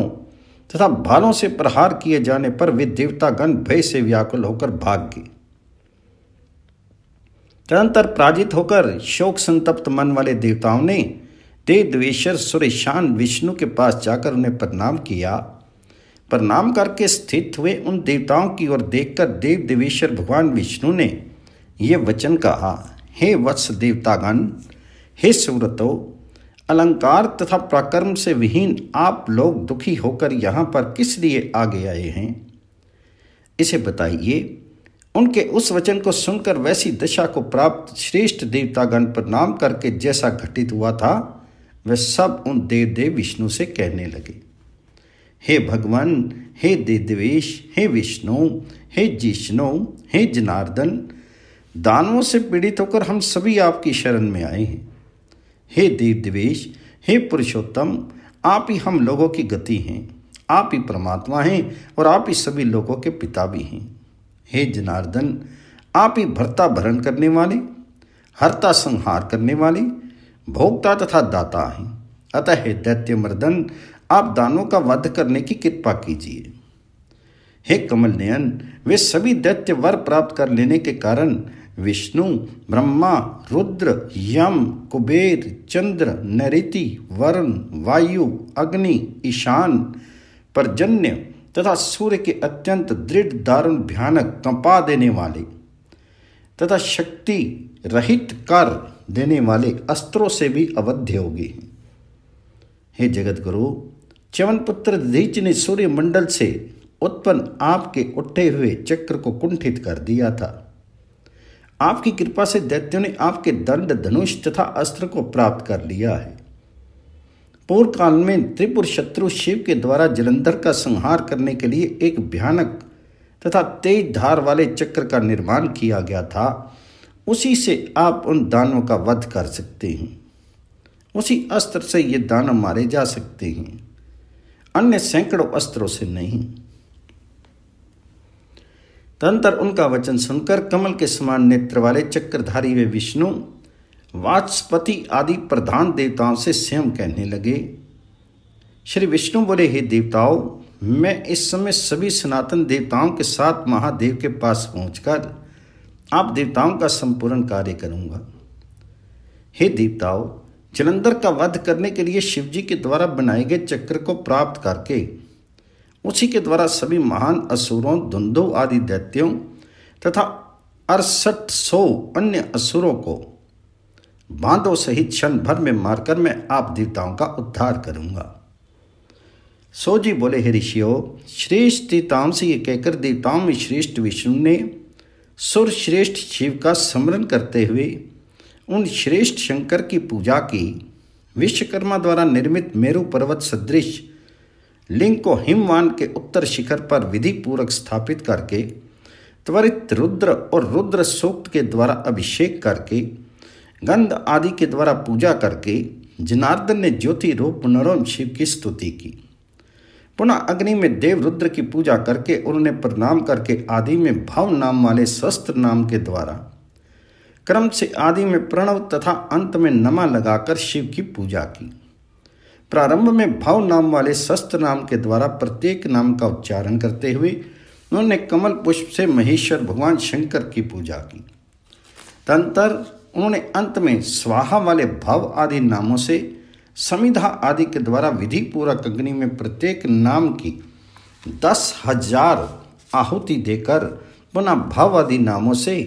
तथा भालों से प्रहार किए जाने पर वे देवतागण भय से व्याकुल होकर भाग गए तदंतर पराजित होकर शोक संतप्त मन वाले देवताओं ने देवेश्वर सुरेशान विष्णु के पास जाकर उन्हें प्रणाम किया प्रणाम करके स्थित हुए उन देवताओं की ओर देखकर देव देवेश्वर भगवान विष्णु ने ये वचन कहा हे वत्स देवतागण हे सुव्रतो अलंकार तथा प्राकर्म से विहीन आप लोग दुखी होकर यहाँ पर किस लिए आगे आए हैं इसे बताइए उनके उस वचन को सुनकर वैसी दशा को प्राप्त श्रेष्ठ देवतागण प्रणाम करके जैसा घटित हुआ था वे सब उन देवदेव विष्णु से कहने लगे हे भगवान हे दिद्वेश हे विष्णु हे जिष्णु हे जनार्दन दानवों से पीड़ित होकर हम सभी आपकी शरण में आए हैं हे दिद्वेश हे पुरुषोत्तम आप ही हम लोगों की गति हैं आप ही परमात्मा हैं और आप ही सभी लोगों के पिता भी हैं हे जनार्दन आप ही भरता भरण करने वाले हरता संहार करने वाले भोक्ता तथा दाता हैं अतः हे दैत्य मर्दन आप दानों का वध करने की कृपा कीजिए हे कमल नयन वे सभी दैत्य वर प्राप्त कर लेने के कारण विष्णु ब्रह्मा रुद्र यम कुबेर चंद्र नरिति वरुण वायु अग्नि ईशान परजन्य तथा सूर्य के अत्यंत दृढ़ दारुण भयानक कंपा देने वाले तथा शक्ति रहित कर देने वाले अस्त्रों से भी अवध्य हो गए हैं हे जगत गुरु च्यवनपुत्र धीच ने सूर्य मंडल से उत्पन्न आपके उठे हुए चक्र को कुंठित कर दिया था आपकी कृपा से दैत्यों ने आपके दंड धनुष तथा अस्त्र को प्राप्त कर लिया है पूर्व काल में त्रिपुर शत्रु शिव के द्वारा जलंधर का संहार करने के लिए एक भयानक तथा तेज धार वाले चक्र का निर्माण किया गया था उसी से आप उन दानों का वध कर सकते हैं उसी अस्त्र से ये दानव मारे जा सकते हैं अन्य सैकड़ों अस्त्रों से नहीं तंत्र उनका वचन सुनकर कमल के समान नेत्र वाले चक्रधारी वे विष्णु वाचस्पति आदि प्रधान देवताओं से स्वयं कहने लगे श्री विष्णु बोले हे देवताओं मैं इस समय सभी सनातन देवताओं के साथ महादेव के पास पहुंचकर आप देवताओं का संपूर्ण कार्य करूंगा हे देवताओं जलंधर का वध करने के लिए शिवजी के द्वारा बनाए गए चक्र को प्राप्त करके उसी के द्वारा सभी महान असुरों धुंधु आदि दैत्यों तथा अड़सठ सौ अन्य असुरों को बांधो सहित क्षण भर में मारकर मैं आप देवताओं का उद्धार करूंगा सोजी बोले हे ऋषियों श्रेष्ठ देवताओं से ये कहकर देवताओं में श्रेष्ठ विष्णु ने सुर श्रेष्ठ शिव का स्मरण करते हुए उन श्रेष्ठ शंकर की पूजा की विश्वकर्मा द्वारा निर्मित मेरु पर्वत सदृश लिंग को हिमवान के उत्तर शिखर पर विधि पूर्वक स्थापित करके त्वरित रुद्र और रुद्र सूक्त के द्वारा अभिषेक करके गंध आदि के द्वारा पूजा करके जनार्दन ने ज्योति रूप नरोम शिव की स्तुति की पुनः अग्नि में देव रुद्र की पूजा करके उन्होंने प्रणाम करके आदि में भाव नाम वाले शस्त्र नाम के द्वारा क्रम से आदि में प्रणव तथा अंत में नमा लगाकर शिव की पूजा की प्रारंभ में भाव नाम वाले शस्त्र नाम के द्वारा प्रत्येक नाम का उच्चारण करते हुए उन्होंने कमल पुष्प से महेश्वर भगवान शंकर की पूजा की तंतर उन्होंने अंत में स्वाहा वाले भाव आदि नामों से समिधा आदि के द्वारा विधि पूरा अग्नि में प्रत्येक नाम की दस हजार आहुति देकर पुनः भाव आदि नामों से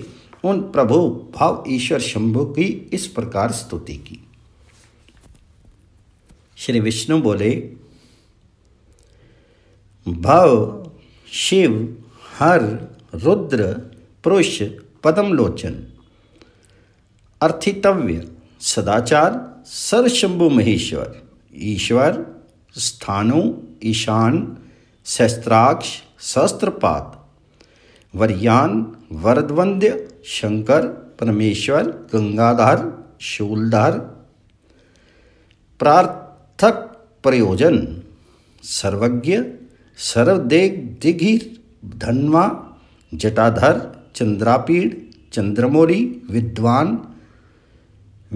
उन प्रभु भाव ईश्वर शंभु की इस प्रकार स्तुति की श्री विष्णु बोले भव शिव हर रुद्र पुरुष लोचन अर्थितव्य सदाचार सर्वशंभु महेश्वर ईश्वर स्थानु ईशान शस्त्राक्ष शस्त्रपात वरियान वरदवंद्य शंकर परमेश्वर गंगाधर शूलधर प्रार्थक प्रयोजन सर्वज्ञ सर्वदेग दिघिर धनवा जटाधर चंद्रापीड चंद्रमोरी विद्वान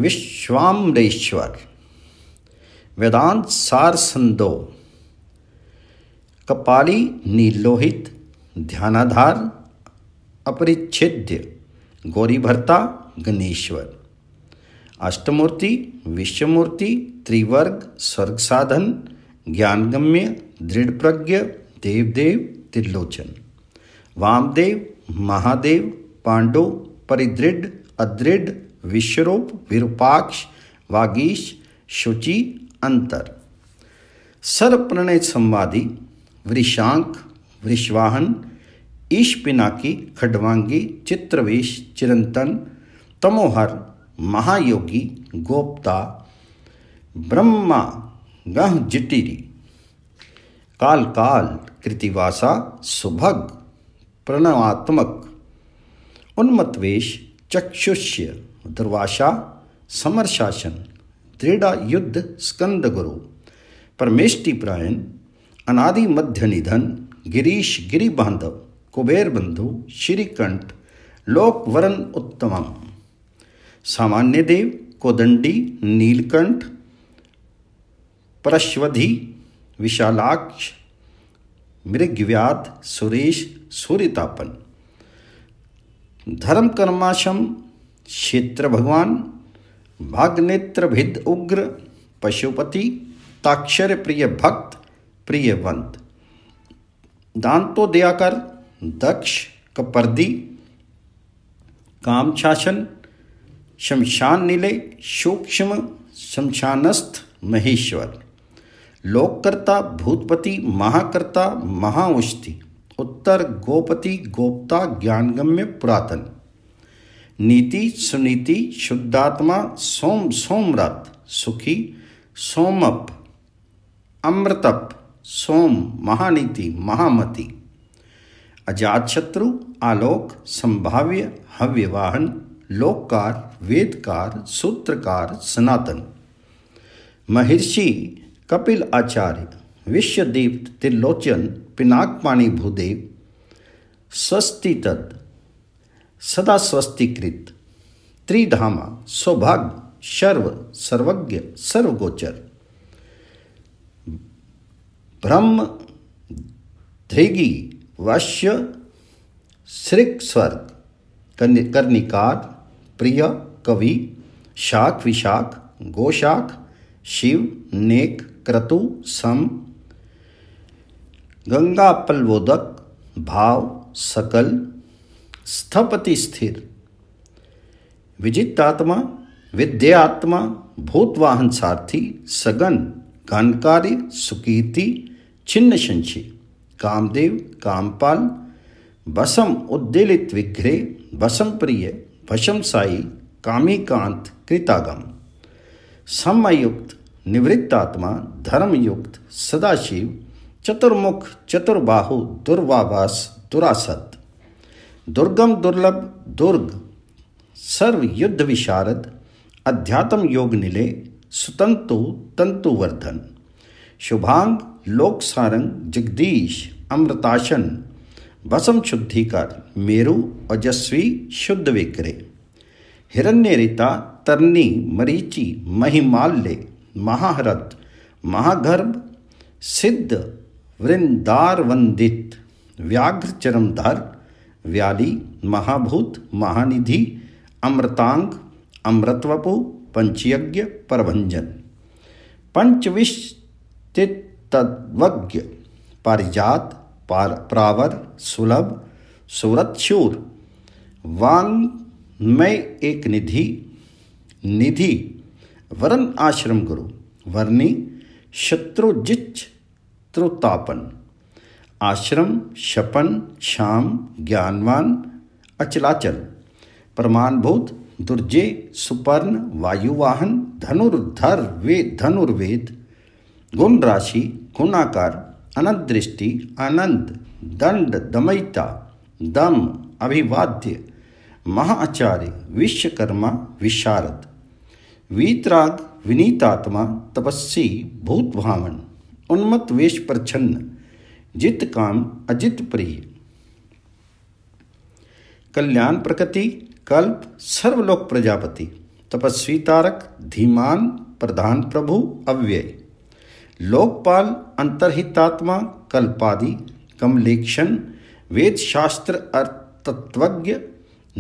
विश्वामरेश्वर वेदांत सार संदो कपाली नीलोहित ध्यानाधार अपरिच्छेद्य गौरी भरता गणेश्वर अष्टमूर्ति विश्वमूर्ति त्रिवर्ग स्वर्ग साधन ज्ञानगम्य दृढ़ प्रज्ञ देवदेव त्रिलोचन वामदेव महादेव पांडव परिदृढ़ अदृढ़ विश्वरूप विरूपाक्ष वागीश शुचि अंतर सर्वप्रणय संवादी वृषांक वृषवाहन ईश पिनाकी खडवांगी चित्रवेश चिरंतन तमोहर महायोगी गोप्ता ब्रह्मा गह जिटिरी काल काल कृतिवासा सुभग प्रणवात्मक उन्मत्वेश चक्षुष्य दुर्वाशा समर शासन दृढ़ा युद्ध स्कंद गुरु परमेष्टिप्रायण अनादि मध्य निधन गिरीश गिरी बांधव कुबेर बंधु श्रीकंठ लोकवरण उत्तमम सामान्य देव कोदंडी नीलकंठ परश्वधि विशालाक्ष मृगव्याध सुरेश सूर्यतापन धर्म कर्माशम क्षेत्र भगवान भागनेत्र भिद उग्र पशुपति ताक्षर प्रिय भक्त प्रियवंत दांतोदयाकर दक्ष कपर्दी कामछासन शमशान नीले सूक्ष्म शमशानस्थ महेश्वर लोककर्ता भूतपति महाकर्ता महाउष्टि उत्तर गोपति गोप्ता ज्ञानगम्य पुरातन नीति सुनीति शुद्धात्मा सोम सोमरत सुखी सोमप अमृतप सोम महानीति महामति अजात शत्रु आलोक संभाव्य हव्यवाहन लोककार वेदकार सूत्रकार सनातन महर्षि कपिल आचार्य विश्वदीप त्रिलोचन पिनाकपाणी भूदेव स्वस्ति तत् सदा स्वस्तिकृत त्रिधामा सौभाग्य शर्व सर्वज्ञ सर्वगोचर ब्रह्म धेगी वश्य श्रिक्स्वर्ग कर्णिकार प्रिय कवि शाख विशाख गोशाख शिव नेक क्रतु सम गंगा पल्वोदक भाव सकल स्थपति स्थिर विजितात्मा विद्यात्मा भूतवाहन सारथी सगन घनकारी सुकीर्ति छिन्न संशी कामदेव कामपाल बसम उद्दिलित विघ्रे बसम प्रिय वशम साई कामिकांत कृतागम समयुक्त निवृत्तात्मा धर्मयुक्त सदाशिव चतुर्मुख चतुर्बाहु दुर्वाभास दुरासत दुर्गम दुर्लभ दुर्ग सर्व युद्ध विशारद अध्यात्म योग निले सुतंतु तंतुवर्धन शुभांग लोक सारंग जगदीश अमृताशन बसम शुद्धिकर मेरु ओजस्वी शुद्ध हिरण्य रिता तरनी मरीचि महिमाल्य महाहरत महागर्भ सिद्ध वृंदार वंदित व्याघ्र चरमधर व्याली महाभूत महानिधि अमृतांग अमृतवपु पंचयज्ञ प्रभंजन पंचविष्टित तद्वज्ञ पारिजात पार प्रावर सुलभ सूरतशूर में एक निधि निधि वरण आश्रम गुरु वर्णी शत्रुजिच त्रुतापन आश्रम शपन शाम ज्ञानवान अचलाचल प्रमाणभूत दुर्जे सुपर्ण वायुवाहन धनुर्धर वे धनुर्वेद गुण राशि गुणाकार अनंत दृष्टि आनंद दंड दमयिता दम अभिवाद्य महाआचार्य विश्वकर्मा विशारद वीतराग विनीतात्मा तपस्वी भूत भावन उन्मत्त वेश प्रच्छन्न जित काम अजित प्रिय कल्याण प्रकृति कल्प सर्वलोक प्रजापति तपस्वी तारक धीमान प्रधान प्रभु अव्यय लोकपाल अंतरहितात्मा कल्पादि कमलेक्षण वेद शास्त्र अर्थतत्वज्ञ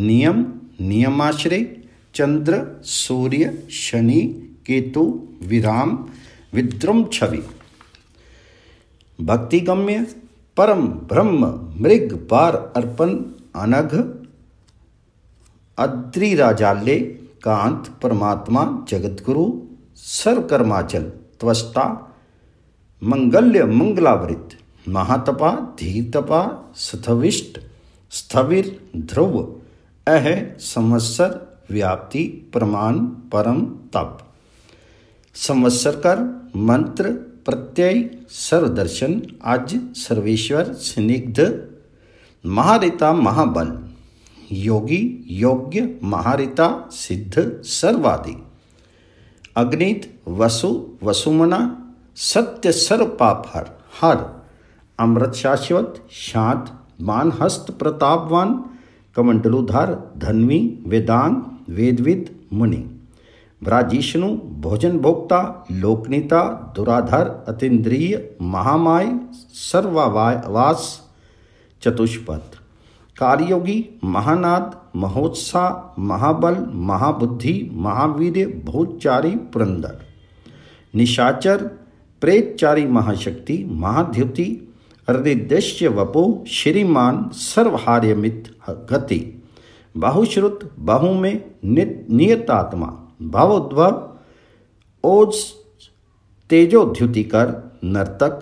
नियम नियमाश्रय चंद्र सूर्य शनि केतु विराम विद्रुम छवि भक्तिगम्य परम ब्रह्म मृग पार अर्पण अनघ अद्रि कांत परमात्मा जगदगुरु सर्वकर्माचल त्वस्ता मंगल्य मंगलावृत महातपा धीरतपा स्थविष्ट स्थविर ध्रुव अह संवत्सर व्याप्ति प्रमाण परम तप संवत्सर कर मंत्र प्रत्यय सर्वदर्शन आज सर्वेश्वर स्निग्ध महारिता महाबल योगी योग्य महारिता सिद्ध सर्वादि अग्नित वसु वसुमना सत्य सर्व पाप हर हर अमृत शाश्वत शांत मान हस्त प्रतापवान कमंडलुधर धनवी वेदांग वेदविद मुनि व्राजिष्णु भोजन भोक्ता लोकनीता दुराधर अतीन्द्रिय महामाय सर्वावास चतुष्पथ कार्योगी महानाद महोत्साह महाबल महाबुद्धि महावीर बहुचारी पुरंदर निशाचर प्रेतचारी महाशक्ति महाद्युति हृदय वपो श्रीमान सर्वहार्यमित गति बहुश्रुत बहु में नियतात्मा भावोद्भव ओज तेजोद्युति कर नर्तक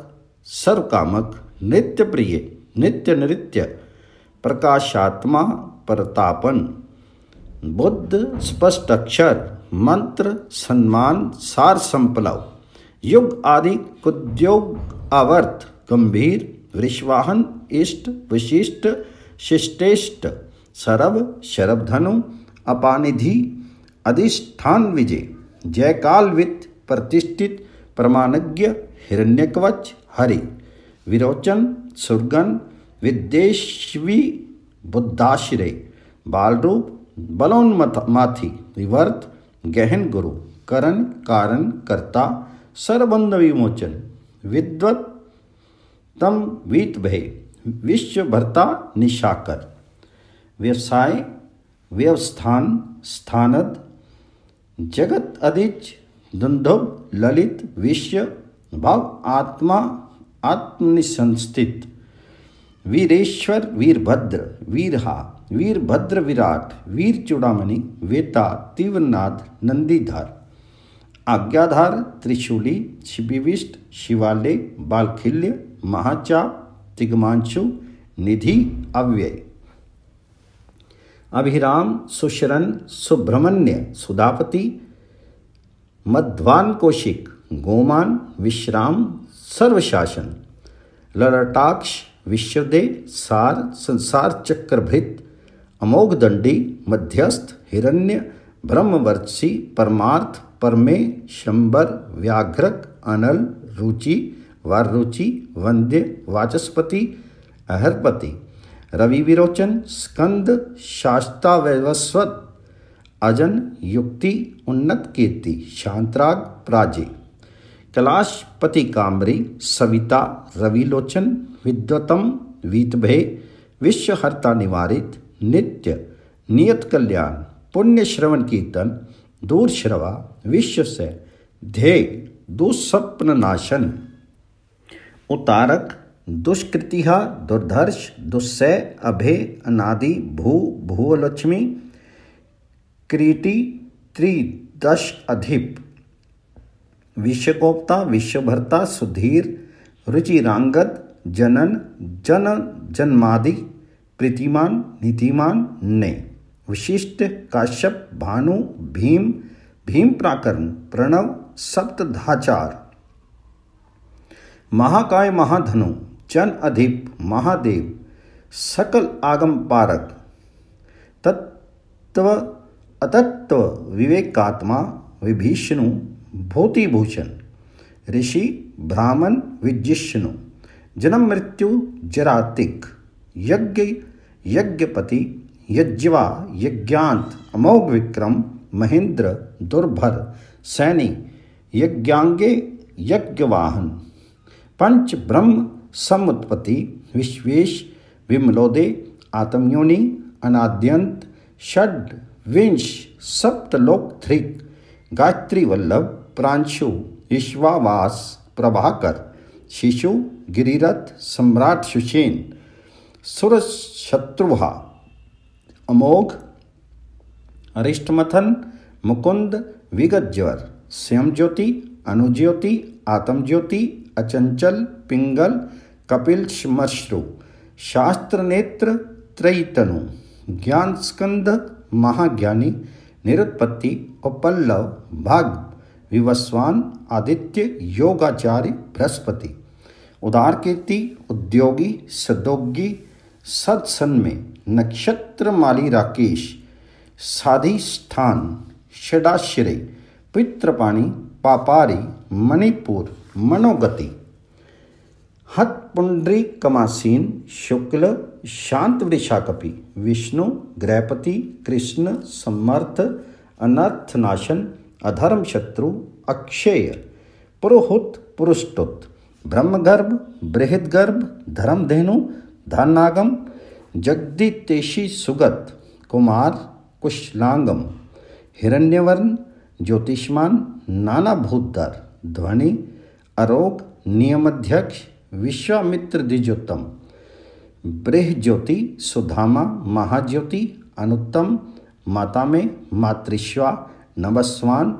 सर्वकामक नित्य प्रिय नित्य नृत्य प्रकाशात्मा प्रतापन बुद्ध स्पष्ट अक्षर मंत्र सम्मान सार संपलव युग आदि कुद्योग आवर्त गंभीर विश्वाहन इष्ट विशिष्ट शिष्टेष्ट सरव शरभधनु अपानिधि अधिष्ठान विजय जयकालवित प्रतिष्ठित प्रमाणज्ञ हिरण्यकवच हरि विरोचन सुरगन विद्येश्वी बुद्धाश्रय बालरूप बलोन्मथ माथी विवर्त गहन गुरु करण कारण कर्ता सर्वबंध विमोचन विद्वत तम वीत भय विश्व भरता निशाकर व्यवसाय व्यवस्थान स्थानत जगत अधिच दुंधव ललित विश्व भाव आत्मा आत्मनिसंस्थित वीरेश्वर वीरभद्र वीरहा वीरभद्र विराट वीर चूड़ामणि वेता तीव्रनाथ नंदीधर आज्ञाधार त्रिशूली शिविविष्ट शिवालय बालखिल्य महाचाप तिगमांशु निधि अव्यय अभिराम सुशरण सुब्रमण्य सुधापति मध्वान कौशिक गोमान विश्राम सर्वशासन ललटाक्ष विश्वदे सार संसार चक्रभृत अमोघ दंडी मध्यस्थ हिरण्य ब्रह्मवर्षी परमार्थ परमे शंबर व्याघ्रक अनल रुचि वारुचि वंद्य वाचस्पति अहरपति रवि विरोचन स्कंद शास्ता अजन युक्ति उन्नत कीर्ति शांतराग प्राजी कलाशपति कामरी सविता रविलोचन विद्वतम वीतभे विश्वहर्ता निवारित नित्य नियत कल्याण पुण्य श्रवण कीर्तन श्रवा विश्व से ध्येय नाशन उतारक दुष्कृतिहा दुर्धर्ष दुस्सय अभे अनादि भू भुवलक्ष्मी क्रीटी त्रिदश अधिप विश्वकोप्ता विश्वभर्ता सुधीर रुचिरांगद जनन जन जन्मादि प्रीतिमान नीतिमान ने विशिष्ट काश्यप भानु भीम भीम प्राकर्म प्रणव सप्तधाचार महाकाय महाधनु जन अधिप महादेव सकल आगम पारक तत्व अतत्व विवेकात्मा विभीषणु भूतिभूषण ऋषि ब्राह्मण विजिष्णु जन्म मृत्यु जरातिक यज्ञ यज्ञपति यज्वा यज्ञांत अमोघ विक्रम महेंद्र दुर्भर सैनी यज्ञांगे यज्ञवाहन पंच ब्रह्म समुत्पत्ति विश्वेश विमलोदे आत्मयोनि अनाद्यंत षड विंश थ्रिक गायत्री वल्लभ प्रांशु ईश्वावास प्रभाकर शिशु गिरिरथ सम्राट सुशेन सुरशत्रुहा अमोघ अरिष्टमथन मुकुंद विगज्वर स्वयं ज्योति अनुज्योति आत्मज्योति अचंचल पिंगल कपिल मश्रु शास्त्र नेत्र त्रैतनु ज्ञान स्कंद महाज्ञानी निरुत्पत्ति और पल्लव भाग विवस्वान आदित्य योगाचार्य बृहस्पति उदार कीर्ति उद्योगी सदोगी सत्सन में माली राकेश साधी स्थान षडाश्रय पितृपाणी पापारी मणिपुर मनोगति पुंडरी कमासीन शुक्ल शांत वृषाकपि विष्णु ग्रहपति कृष्ण समर्थ अनर्थनाशन अधर्म शत्रु अक्षय पुरोहुत पुरुष्टुत ब्रह्मगर्भ बृहदगर्भ धर्मधेनु धनागम जगदीतेशी सुगत कुमार कुशलांगम हिरण्यवर्ण ज्योतिष्मान नाना भूतर ध्वनि अरोग नियमाध्यक्ष विश्वामित्र द्विजोत्तम बृहज्योति सुधामा महाज्योति अनुत्तम माता में मातृश्वा नवस्वान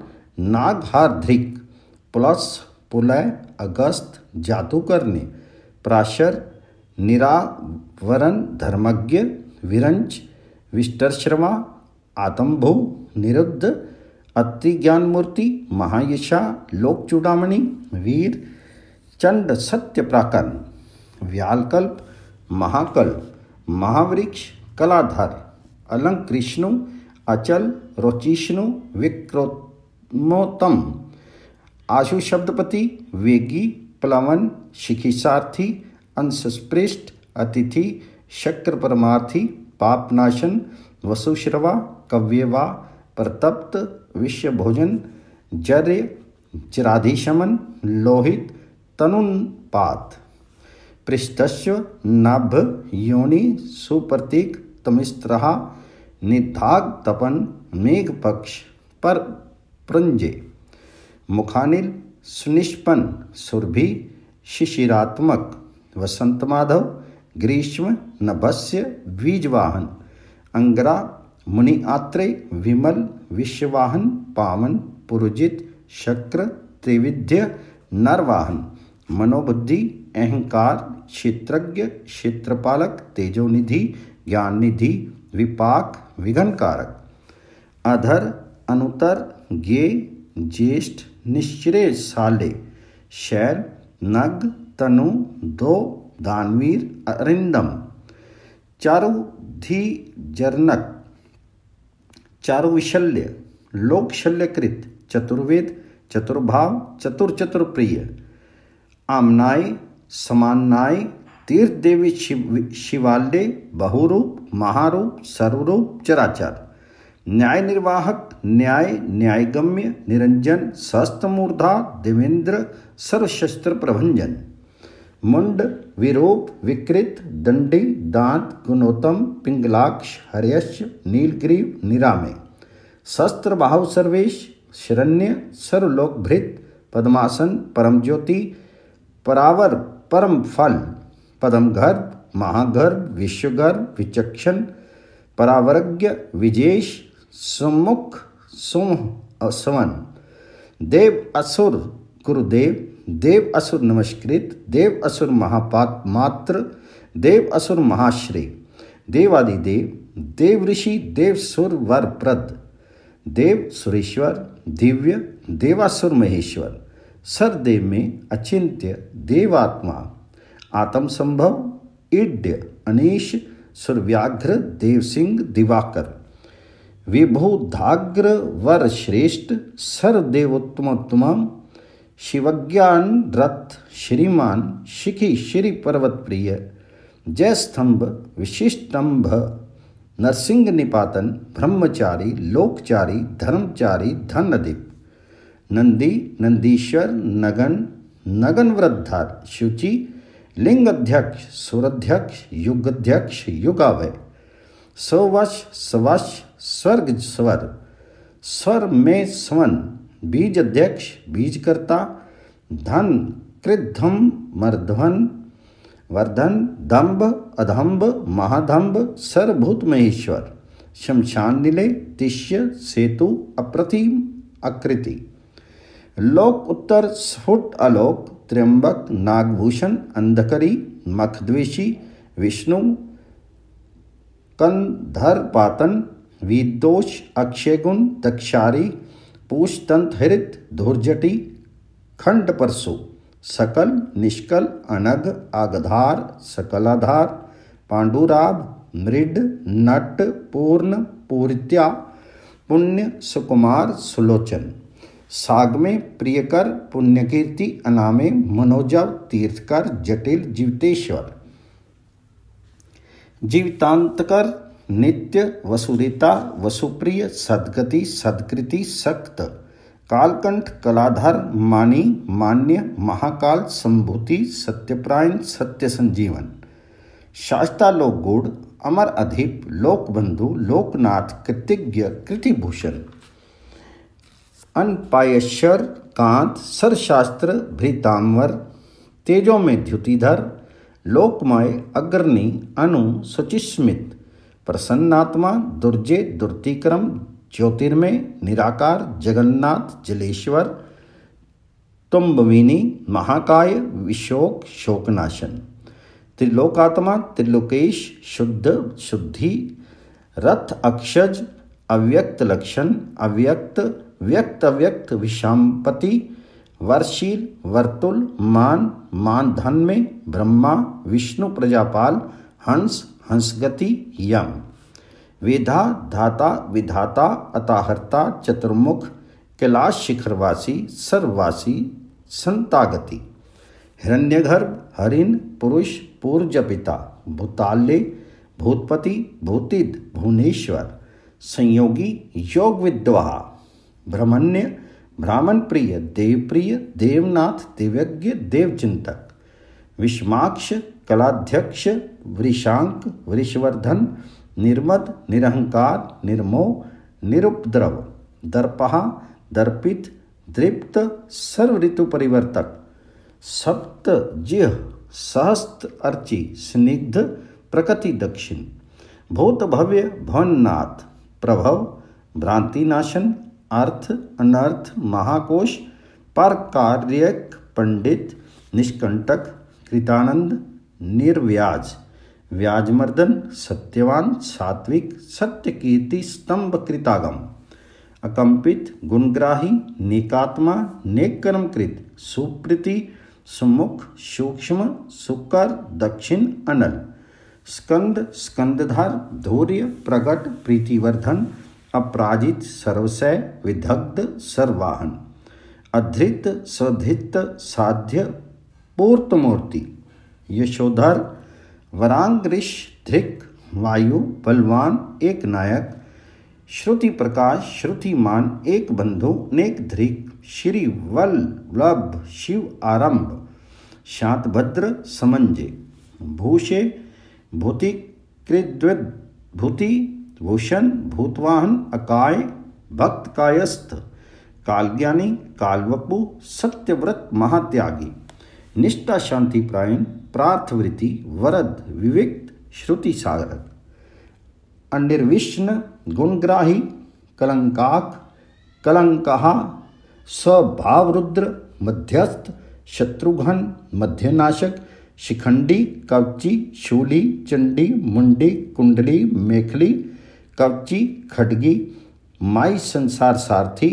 नागहार्धिक प्लस पुलय अगस्त जादूकर प्राशर निरावरण धर्मज्ञ विरंच विष्टर्श्रमा आतंभु निरुद्ध अति ज्ञानमूर्ति मूर्ति महायशा लोक चूड़ामणि वीर चंड सत्य प्राकर व्यालकल्प महाकल्प महावृक्ष कलाधर अलंकृष्णु अचल रोचिष्णु विक्रोत्मोतम आशु शब्दपति वेगी प्लवन शिखिसार्थी अंशस्पृष्ट अतिथि शक्र परमार्थी पापनाशन वसुश्रवा कव्यवा प्रतप्त विश्व भोजन जर्य चिराधिशमन लोहित तनुपात पृष्ठस्व नभ योनि सुप्रतीक तमिस्त्रहा निधाग तपन मेघ पक्ष पर प्रंजे मुखानिल सुनिष्पन सुरभि शिशिरात्मक वसंत माधव ग्रीष्म नभस्य बीजवाहन अंगरा मुनि आत्रेय विमल विश्ववाहन पावन पुरुजित शक्र त्रिविध्य नरवाहन मनोबुद्धि अहंकार क्षेत्रज्ञ क्षेत्रपालक तेजोनिधि ज्ञाननिधि विपाक विघनकारक अधर अनुतर ज्ञे ज्येष्ठ निश्चय साले शैल नग तनु दो दानवीर अरिंदम चारु धी जर्नक चारुविशल्य लोकशल्यकृत चतुर्वेद चतुर्भाव चतुर चतुर प्रिय आमनाय समान्नाय तीर्थ देवी शिव शिवालय बहुरूप महारूप सर्वरूप चराचर न्याय निर्वाहक न्याय न्यायगम्य निरंजन सहस्तमूर्धा देवेंद्र सर्वशस्त्र प्रभंजन मुंड विरूप विकृत दंडी दांत गुणोत्तम पिंगलाक्ष हरियश नीलग्रीव निरामे शस्त्र बाहु सर्वेश शरण्य सर्वलोक भृत पद्मासन परम ज्योति परावर परम फल पदम गर्भ महागर्भ विश्वगर्भ विचक्षण परावरज्ञ विजेश सुमुख सुम असवन देव असुर गुरुदेव देव असुर नमस्कृत देव असुर महापात मात्र देव असुर महाश्रेय देवादि देव देव ऋषि देव सुर वर प्रद देव सुरेश्वर दिव्य देवासुर महेश्वर देव में अचिंत्य देवात्मा आत्म संभव ईड्य अनीश सुरव्याघ्र देव सिंह दिवाकर विभोधाग्र वर श्रेष्ठ देवोत्तम शिवज्ञान रथ श्रीमान शिखी श्री पर्वत प्रिय जय स्तंभ विशिष्टम्भ नरसिंह निपातन ब्रह्मचारी लोकचारी धर्मचारी धनदीप नंदी नंदीश्वर नगन नगन वृद्धार शुचि लिंग अध्यक्ष सुराध्यक्ष युगाध्यक्ष युगावय सवश सवश स्वर्ग स्वर स्वर में स्वन बीज अध्यक्ष बीजकर्ता धन कृद्धम मर्धवन वर्धन दम्भ अधम्भ महाधम्भ सर्वभूत महेश्वर शमशान निले तिष्य सेतु अप्रतिम अकृति लोक उत्तर स्फुट अलोक त्र्यंबक नागभूषण अंधकरी मखद्वेशी विष्णु कंधर पातन विदोष अक्षय गुण दक्षारी पूछतंत हृत धुर्जटी खंड परसु सकल निष्कल अनग आगधार सकलाधार पांडुराभ मृड नट पूर्ण पूर्त्या पुण्य सुकुमार सुलोचन सागमे प्रियकर पुण्यकीर्ति अनामे मनोजव तीर्थकर जटिल जीवतेश्वर जीवतांतकर नित्य वसुरिता वसुप्रिय सदगति सदकृति सक्त कालकंठ कलाधर मानी मान्य महाकाल संभूति सत्यप्रायण सत्य संजीवन शास्ता लोक गुड़ अमर अधीप लोकबंधु लोकनाथ कृतिज्ञ कृतिभूषण अनपायश्वर कांत सरशास्त्र भृतांवर तेजो में द्युतिधर लोकमय अग्रणी अनु सुचिस्मित प्रसन्नात्मा दुर्जय दुर्तिक्रम ज्योतिर्मय निराकार जगन्नाथ जलेश्वर तुम्बविनी महाकाय विशोक शोकनाशन त्रिलोकात्मा त्रिलोकेश शुद्ध शुद्धि रथ अक्षज अव्यक्त लक्षण अव्यक्त व्यक्त अव्यक्त विषामपति वर्षील वर्तुल मान मान धन में ब्रह्मा विष्णु प्रजापाल हंस हंसगति यम वेधा धाता विधाता अताहर्ता चतुर्मुख कैलाश शिखरवासी सर्ववासी संतागति हिरण्यगर्भ हरिन पुरुष पिता भूताल्य भूतपति भूतिद भुवनेश्वर संयोगी योग विद्वाहा ब्रह्मण्य ब्राह्मण प्रिय प्रिय देवनाथ दिव्यज्ञ देवचिंतक विषमाक्ष कलाध्यक्ष वृषांक वृषवर्धन निर्मद निरहंकार निर्मो निरुपद्रव दर्पहा दर्पित दृप्त सर्व ऋतु परिवर्तक सप्त जिह सहस्त्र अर्चि स्निग्ध प्रकृति दक्षिण भूत भव्य भवननाथ प्रभव भ्रांतिनाशन अर्थ अनर्थ महाकोश पर कार्यक पंडित निष्कंटक कृतानंद निर्व्याज व्याजमर्दन सत्यवान सात्विक सत्य कीर्ति स्तंभ कृतागम अकंपित गुणग्राही नेकात्मा नेक कृत सुप्रीति सुमुख सूक्ष्म सुकर दक्षिण अनल स्कंद स्कंदधर धौर्य प्रकट प्रीतिवर्धन अपराजित सर्वशय विदग्ध सर्वाहन अधृत सधित साध्य पूर्तमूर्ति यशोधर वरांग्रिश धृक वायु बलवान एक नायक श्रुति प्रकाश श्रुतिमान एक बंधु नेक धृक श्री वल्लभ शिव आरंभ शांतभद्र समंजे भूषे भूति कृद्विद भूति भूषण भूतवाहन अकाय भक्त कायस्थ कालज्ञानी कालवपु सत्यव्रत महात्यागी निष्ठा शांति प्रायण प्रार्थवृत्ति वरद विविक्त श्रुति सागर अनिर्विष्ण गुणग्राही कलंकाक कलंकहा स्वभावरुद्र मध्यस्थ शत्रुघ्न मध्यनाशक शिखंडी कवची शूली चंडी मुंडी कुंडली मेखली कवची खडगी माई संसार सारथी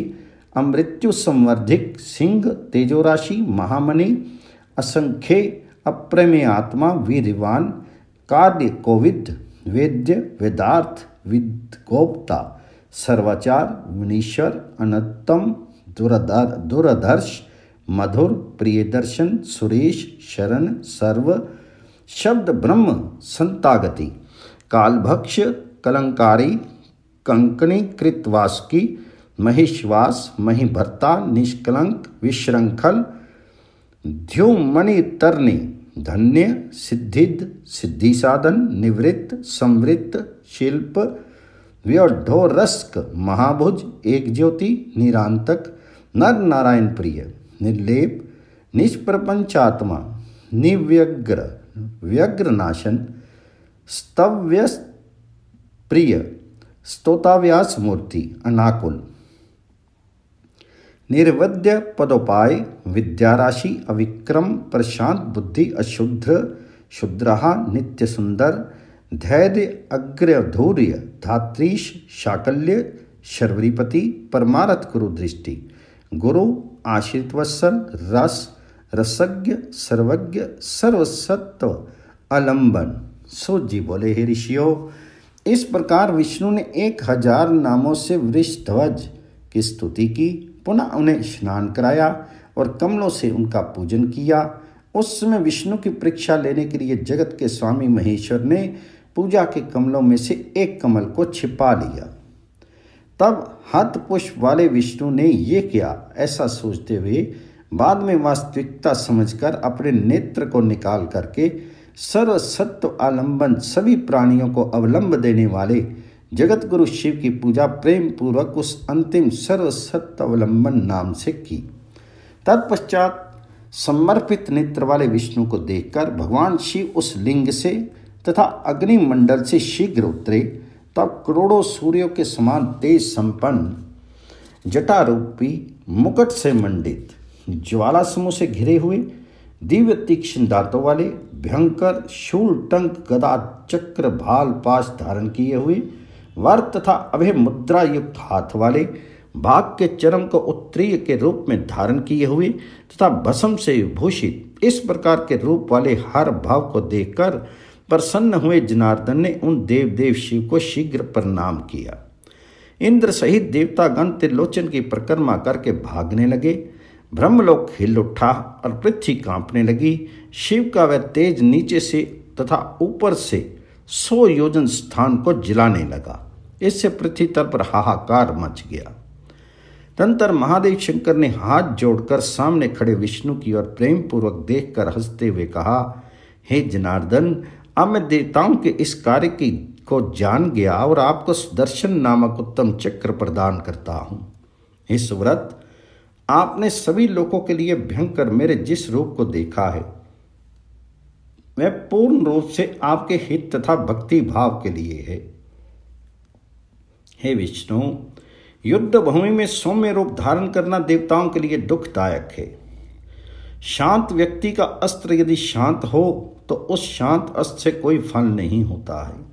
अमृत्यु संवर्धिक सिंह तेजोराशि महामणि असंख्य अप्रमेय आत्मा वीरवान कार्य कोविद वेद्य वेदार्थ विद्गोप्ता सर्वाचार मुनीश्वर अनंतम दुरदर, दुरदर्श मधुर प्रियदर्शन सुरेश शरण सर्व शब्द ब्रह्म संतागति कालभक्ष कलंकारी कंकणीकृत वासकी महिश्वास महिभर्ता निष्कलंक विश्रृंखल ध्यो मणि तरनी धन्य सिद्धिद सिद्धि साधन निवृत्त संवृत्त शिल्प व्यढ़ो महाभुज एक ज्योति निरांतक नर नारायण प्रिय निर्लेप निष्प्रपंचात्मा निव्यग्र व्यग्रनाशन स्तव्यस्त प्रिय स्तोताव्यास मूर्ति अनाकुल निर्वद्य पदोपाय विद्याराशि अविक्रम प्रशांत बुद्धि अशुद्ध शुद्रहा नित्य सुंदर धैर्य अग्रधूर्य धात्रीश शाकल्य शर्वरीपति परमारथ गुरु दृष्टि गुरु आश्रित आश्रितवत्सल रस रसज्ञ सर्वज्ञ सर्वसत्व अलंबन सो जी बोले हे ऋषियों इस प्रकार विष्णु ने एक हजार नामों से वृषध्वज की स्तुति की पुनः उन्हें स्नान कराया और कमलों से उनका पूजन किया उस समय विष्णु की परीक्षा लेने के लिए जगत के स्वामी महेश्वर ने पूजा के कमलों में से एक कमल को छिपा लिया तब हत पुष्प वाले विष्णु ने ये किया ऐसा सोचते हुए बाद में वास्तविकता समझकर अपने नेत्र को निकाल करके सर्वसत्व आलंबन सभी प्राणियों को अवलंब देने वाले जगत गुरु शिव की पूजा प्रेम पूर्वक उस अंतिम सर्वसत्तावलंबन नाम से की तत्पश्चात समर्पित नेत्र वाले विष्णु को देखकर भगवान शिव उस लिंग से तथा अग्निमंडल से शीघ्र उतरे तब करोड़ों सूर्यों के समान तेज संपन्न जटारूपी मुकुट से मंडित ज्वाला समूह से घिरे हुए दिव्य तीक्ष्ण दांतों वाले भयंकर शूल टंक गदा चक्र भाल पाश धारण किए हुए वर तथा अभय मुद्रा युक्त हाथ वाले बाघ के चरम को उत्तरीय के रूप में धारण किए हुए तथा भसम से विभूषित इस प्रकार के रूप वाले हर भाव को देखकर प्रसन्न हुए जनार्दन ने उन देवदेव शिव को शीघ्र प्रणाम किया इंद्र सहित देवतागण त्रिलोचन की परिक्रमा करके भागने लगे ब्रह्मलोक हिल उठा और पृथ्वी कांपने लगी शिव का वह तेज नीचे से तथा ऊपर से सौ योजन स्थान को जिलाने लगा इससे पृथ्वी तल पर हाहाकार मच गया तंत्र महादेव शंकर ने हाथ जोड़कर सामने खड़े विष्णु की ओर प्रेम पूर्वक देख कर हंसते हुए कहा हे जनार्दन अब मैं देवताओं के इस कार्य की को जान गया और आपको सुदर्शन नामक उत्तम चक्र प्रदान करता हूं हे सुव्रत आपने सभी लोगों के लिए भयंकर मेरे जिस रूप को देखा है मैं पूर्ण रूप से आपके हित तथा भक्ति भाव के लिए है हे विष्णु युद्ध भूमि में सौम्य रूप धारण करना देवताओं के लिए दुखदायक है शांत व्यक्ति का अस्त्र यदि शांत हो तो उस शांत अस्त्र से कोई फल नहीं होता है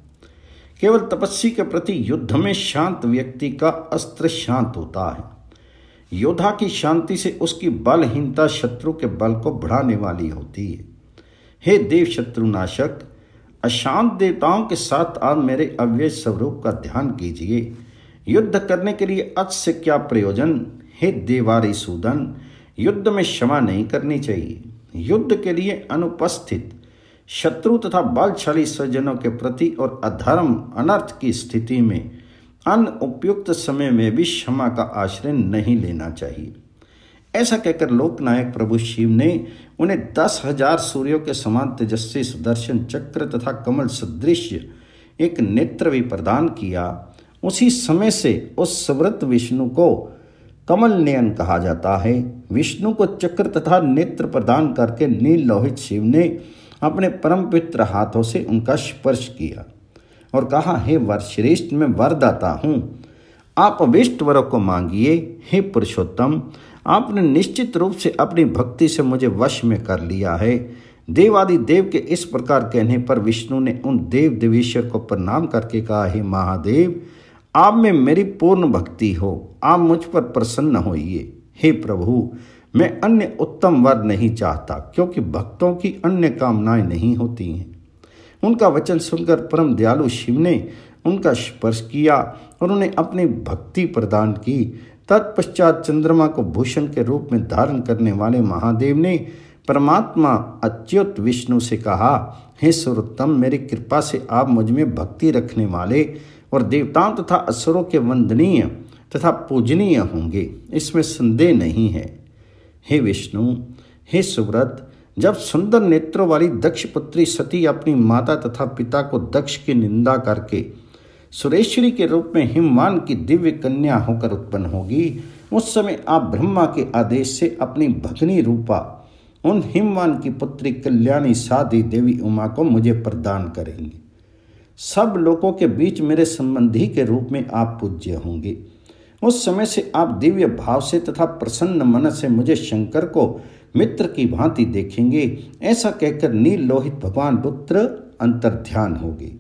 केवल तपस्वी के प्रति युद्ध में शांत व्यक्ति का अस्त्र शांत होता है योद्धा की शांति से उसकी बलहीनता शत्रु के बल को बढ़ाने वाली होती है हे देव शत्रुनाशक अशांत देवताओं के साथ आप मेरे अव्यय स्वरूप का ध्यान कीजिए युद्ध करने के लिए अच से क्या प्रयोजन हे देवारी सूदन युद्ध में क्षमा नहीं करनी चाहिए युद्ध के लिए अनुपस्थित शत्रु तथा बलशाली स्वजनों के प्रति और अधर्म अनर्थ की स्थिति में अन उपयुक्त समय में भी क्षमा का आश्रय नहीं लेना चाहिए ऐसा कहकर लोकनायक प्रभु शिव ने उन्हें दस हजार सूर्यों के समान तेजस्वी सुदर्शन चक्र तथा कमल सदृश एक नेत्र भी प्रदान किया उसी समय से उस समृत विष्णु को कमल नयन कहा जाता है विष्णु को चक्र तथा नेत्र प्रदान करके नील लोहित शिव ने अपने परम पित्र हाथों से उनका स्पर्श किया और कहा हे वर श्रेष्ठ मैं वरदाता हूँ आप अभिष्ट वरों को मांगिए हे पुरुषोत्तम आपने निश्चित रूप से अपनी भक्ति से मुझे वश में कर लिया है देवादि देव के इस प्रकार कहने पर विष्णु ने उन देव देवेश्वर को प्रणाम करके कहा हे महादेव आप में मेरी पूर्ण भक्ति हो आप मुझ पर प्रसन्न होइए हे प्रभु मैं अन्य उत्तम वर नहीं चाहता क्योंकि भक्तों की अन्य कामनाएं नहीं होती हैं उनका वचन सुनकर परम दयालु शिव ने उनका स्पर्श किया और उन्हें अपनी भक्ति प्रदान की तत्पश्चात चंद्रमा को भूषण के रूप में धारण करने वाले महादेव ने परमात्मा अच्युत विष्णु से कहा हे सुरोत्तम मेरी कृपा से आप मुझ में भक्ति रखने वाले और देवताओं तथा असुरों के वंदनीय तथा पूजनीय होंगे इसमें संदेह नहीं है हे विष्णु हे सुव्रत जब सुंदर नेत्रों वाली दक्ष पुत्री सती अपनी माता तथा पिता को दक्ष की निंदा करके सुरेश्वरी के रूप में हिमवान की दिव्य कन्या होकर उत्पन्न होगी उस समय आप ब्रह्मा के आदेश से अपनी भगनी रूपा उन हिमवान की पुत्री कल्याणी साधी देवी उमा को मुझे प्रदान करेंगे सब लोगों के बीच मेरे संबंधी के रूप में आप पूज्य होंगे उस समय से आप दिव्य भाव से तथा प्रसन्न मन से मुझे शंकर को मित्र की भांति देखेंगे ऐसा कहकर नील लोहित भगवान अंतर अंतर्ध्यान होगी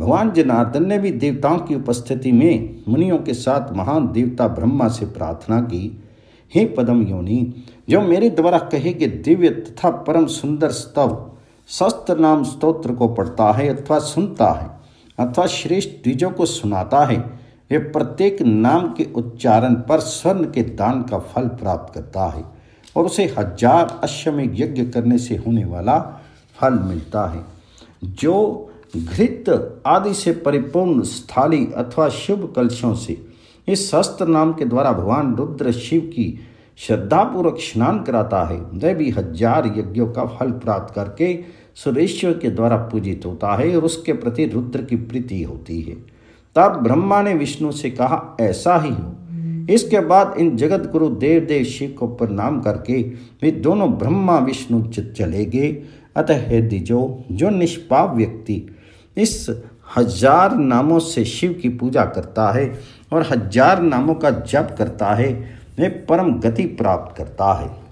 भगवान जनार्दन ने भी देवताओं की उपस्थिति में मुनियों के साथ महान देवता ब्रह्मा से प्रार्थना की हे पदम योनि जो मेरे द्वारा कहे गए दिव्य तथा परम सुंदर स्तव शस्त्र नाम स्तोत्र को पढ़ता है अथवा सुनता है अथवा श्रेष्ठ द्विजों को सुनाता है वे प्रत्येक नाम के उच्चारण पर स्वर्ण के दान का फल प्राप्त करता है और उसे हजार अश्वमेघ यज्ञ करने से होने वाला फल मिलता है जो घृत आदि से परिपूर्ण स्थाली अथवा शुभ कलशों से इस शस्त्र नाम के द्वारा भगवान रुद्र शिव की श्रद्धापूर्वक स्नान कराता है वह भी हजार यज्ञों का फल प्राप्त करके सुरेश्वर के द्वारा पूजित होता है और उसके प्रति रुद्र की प्रीति होती है तब ब्रह्मा ने विष्णु से कहा ऐसा ही हो इसके बाद इन जगत गुरु देव देव शिव को प्रणाम करके वे दोनों ब्रह्मा विष्णु चले गए अतः हे दिजो जो निष्पाप व्यक्ति इस हजार नामों से शिव की पूजा करता है और हजार नामों का जप करता है वे परम गति प्राप्त करता है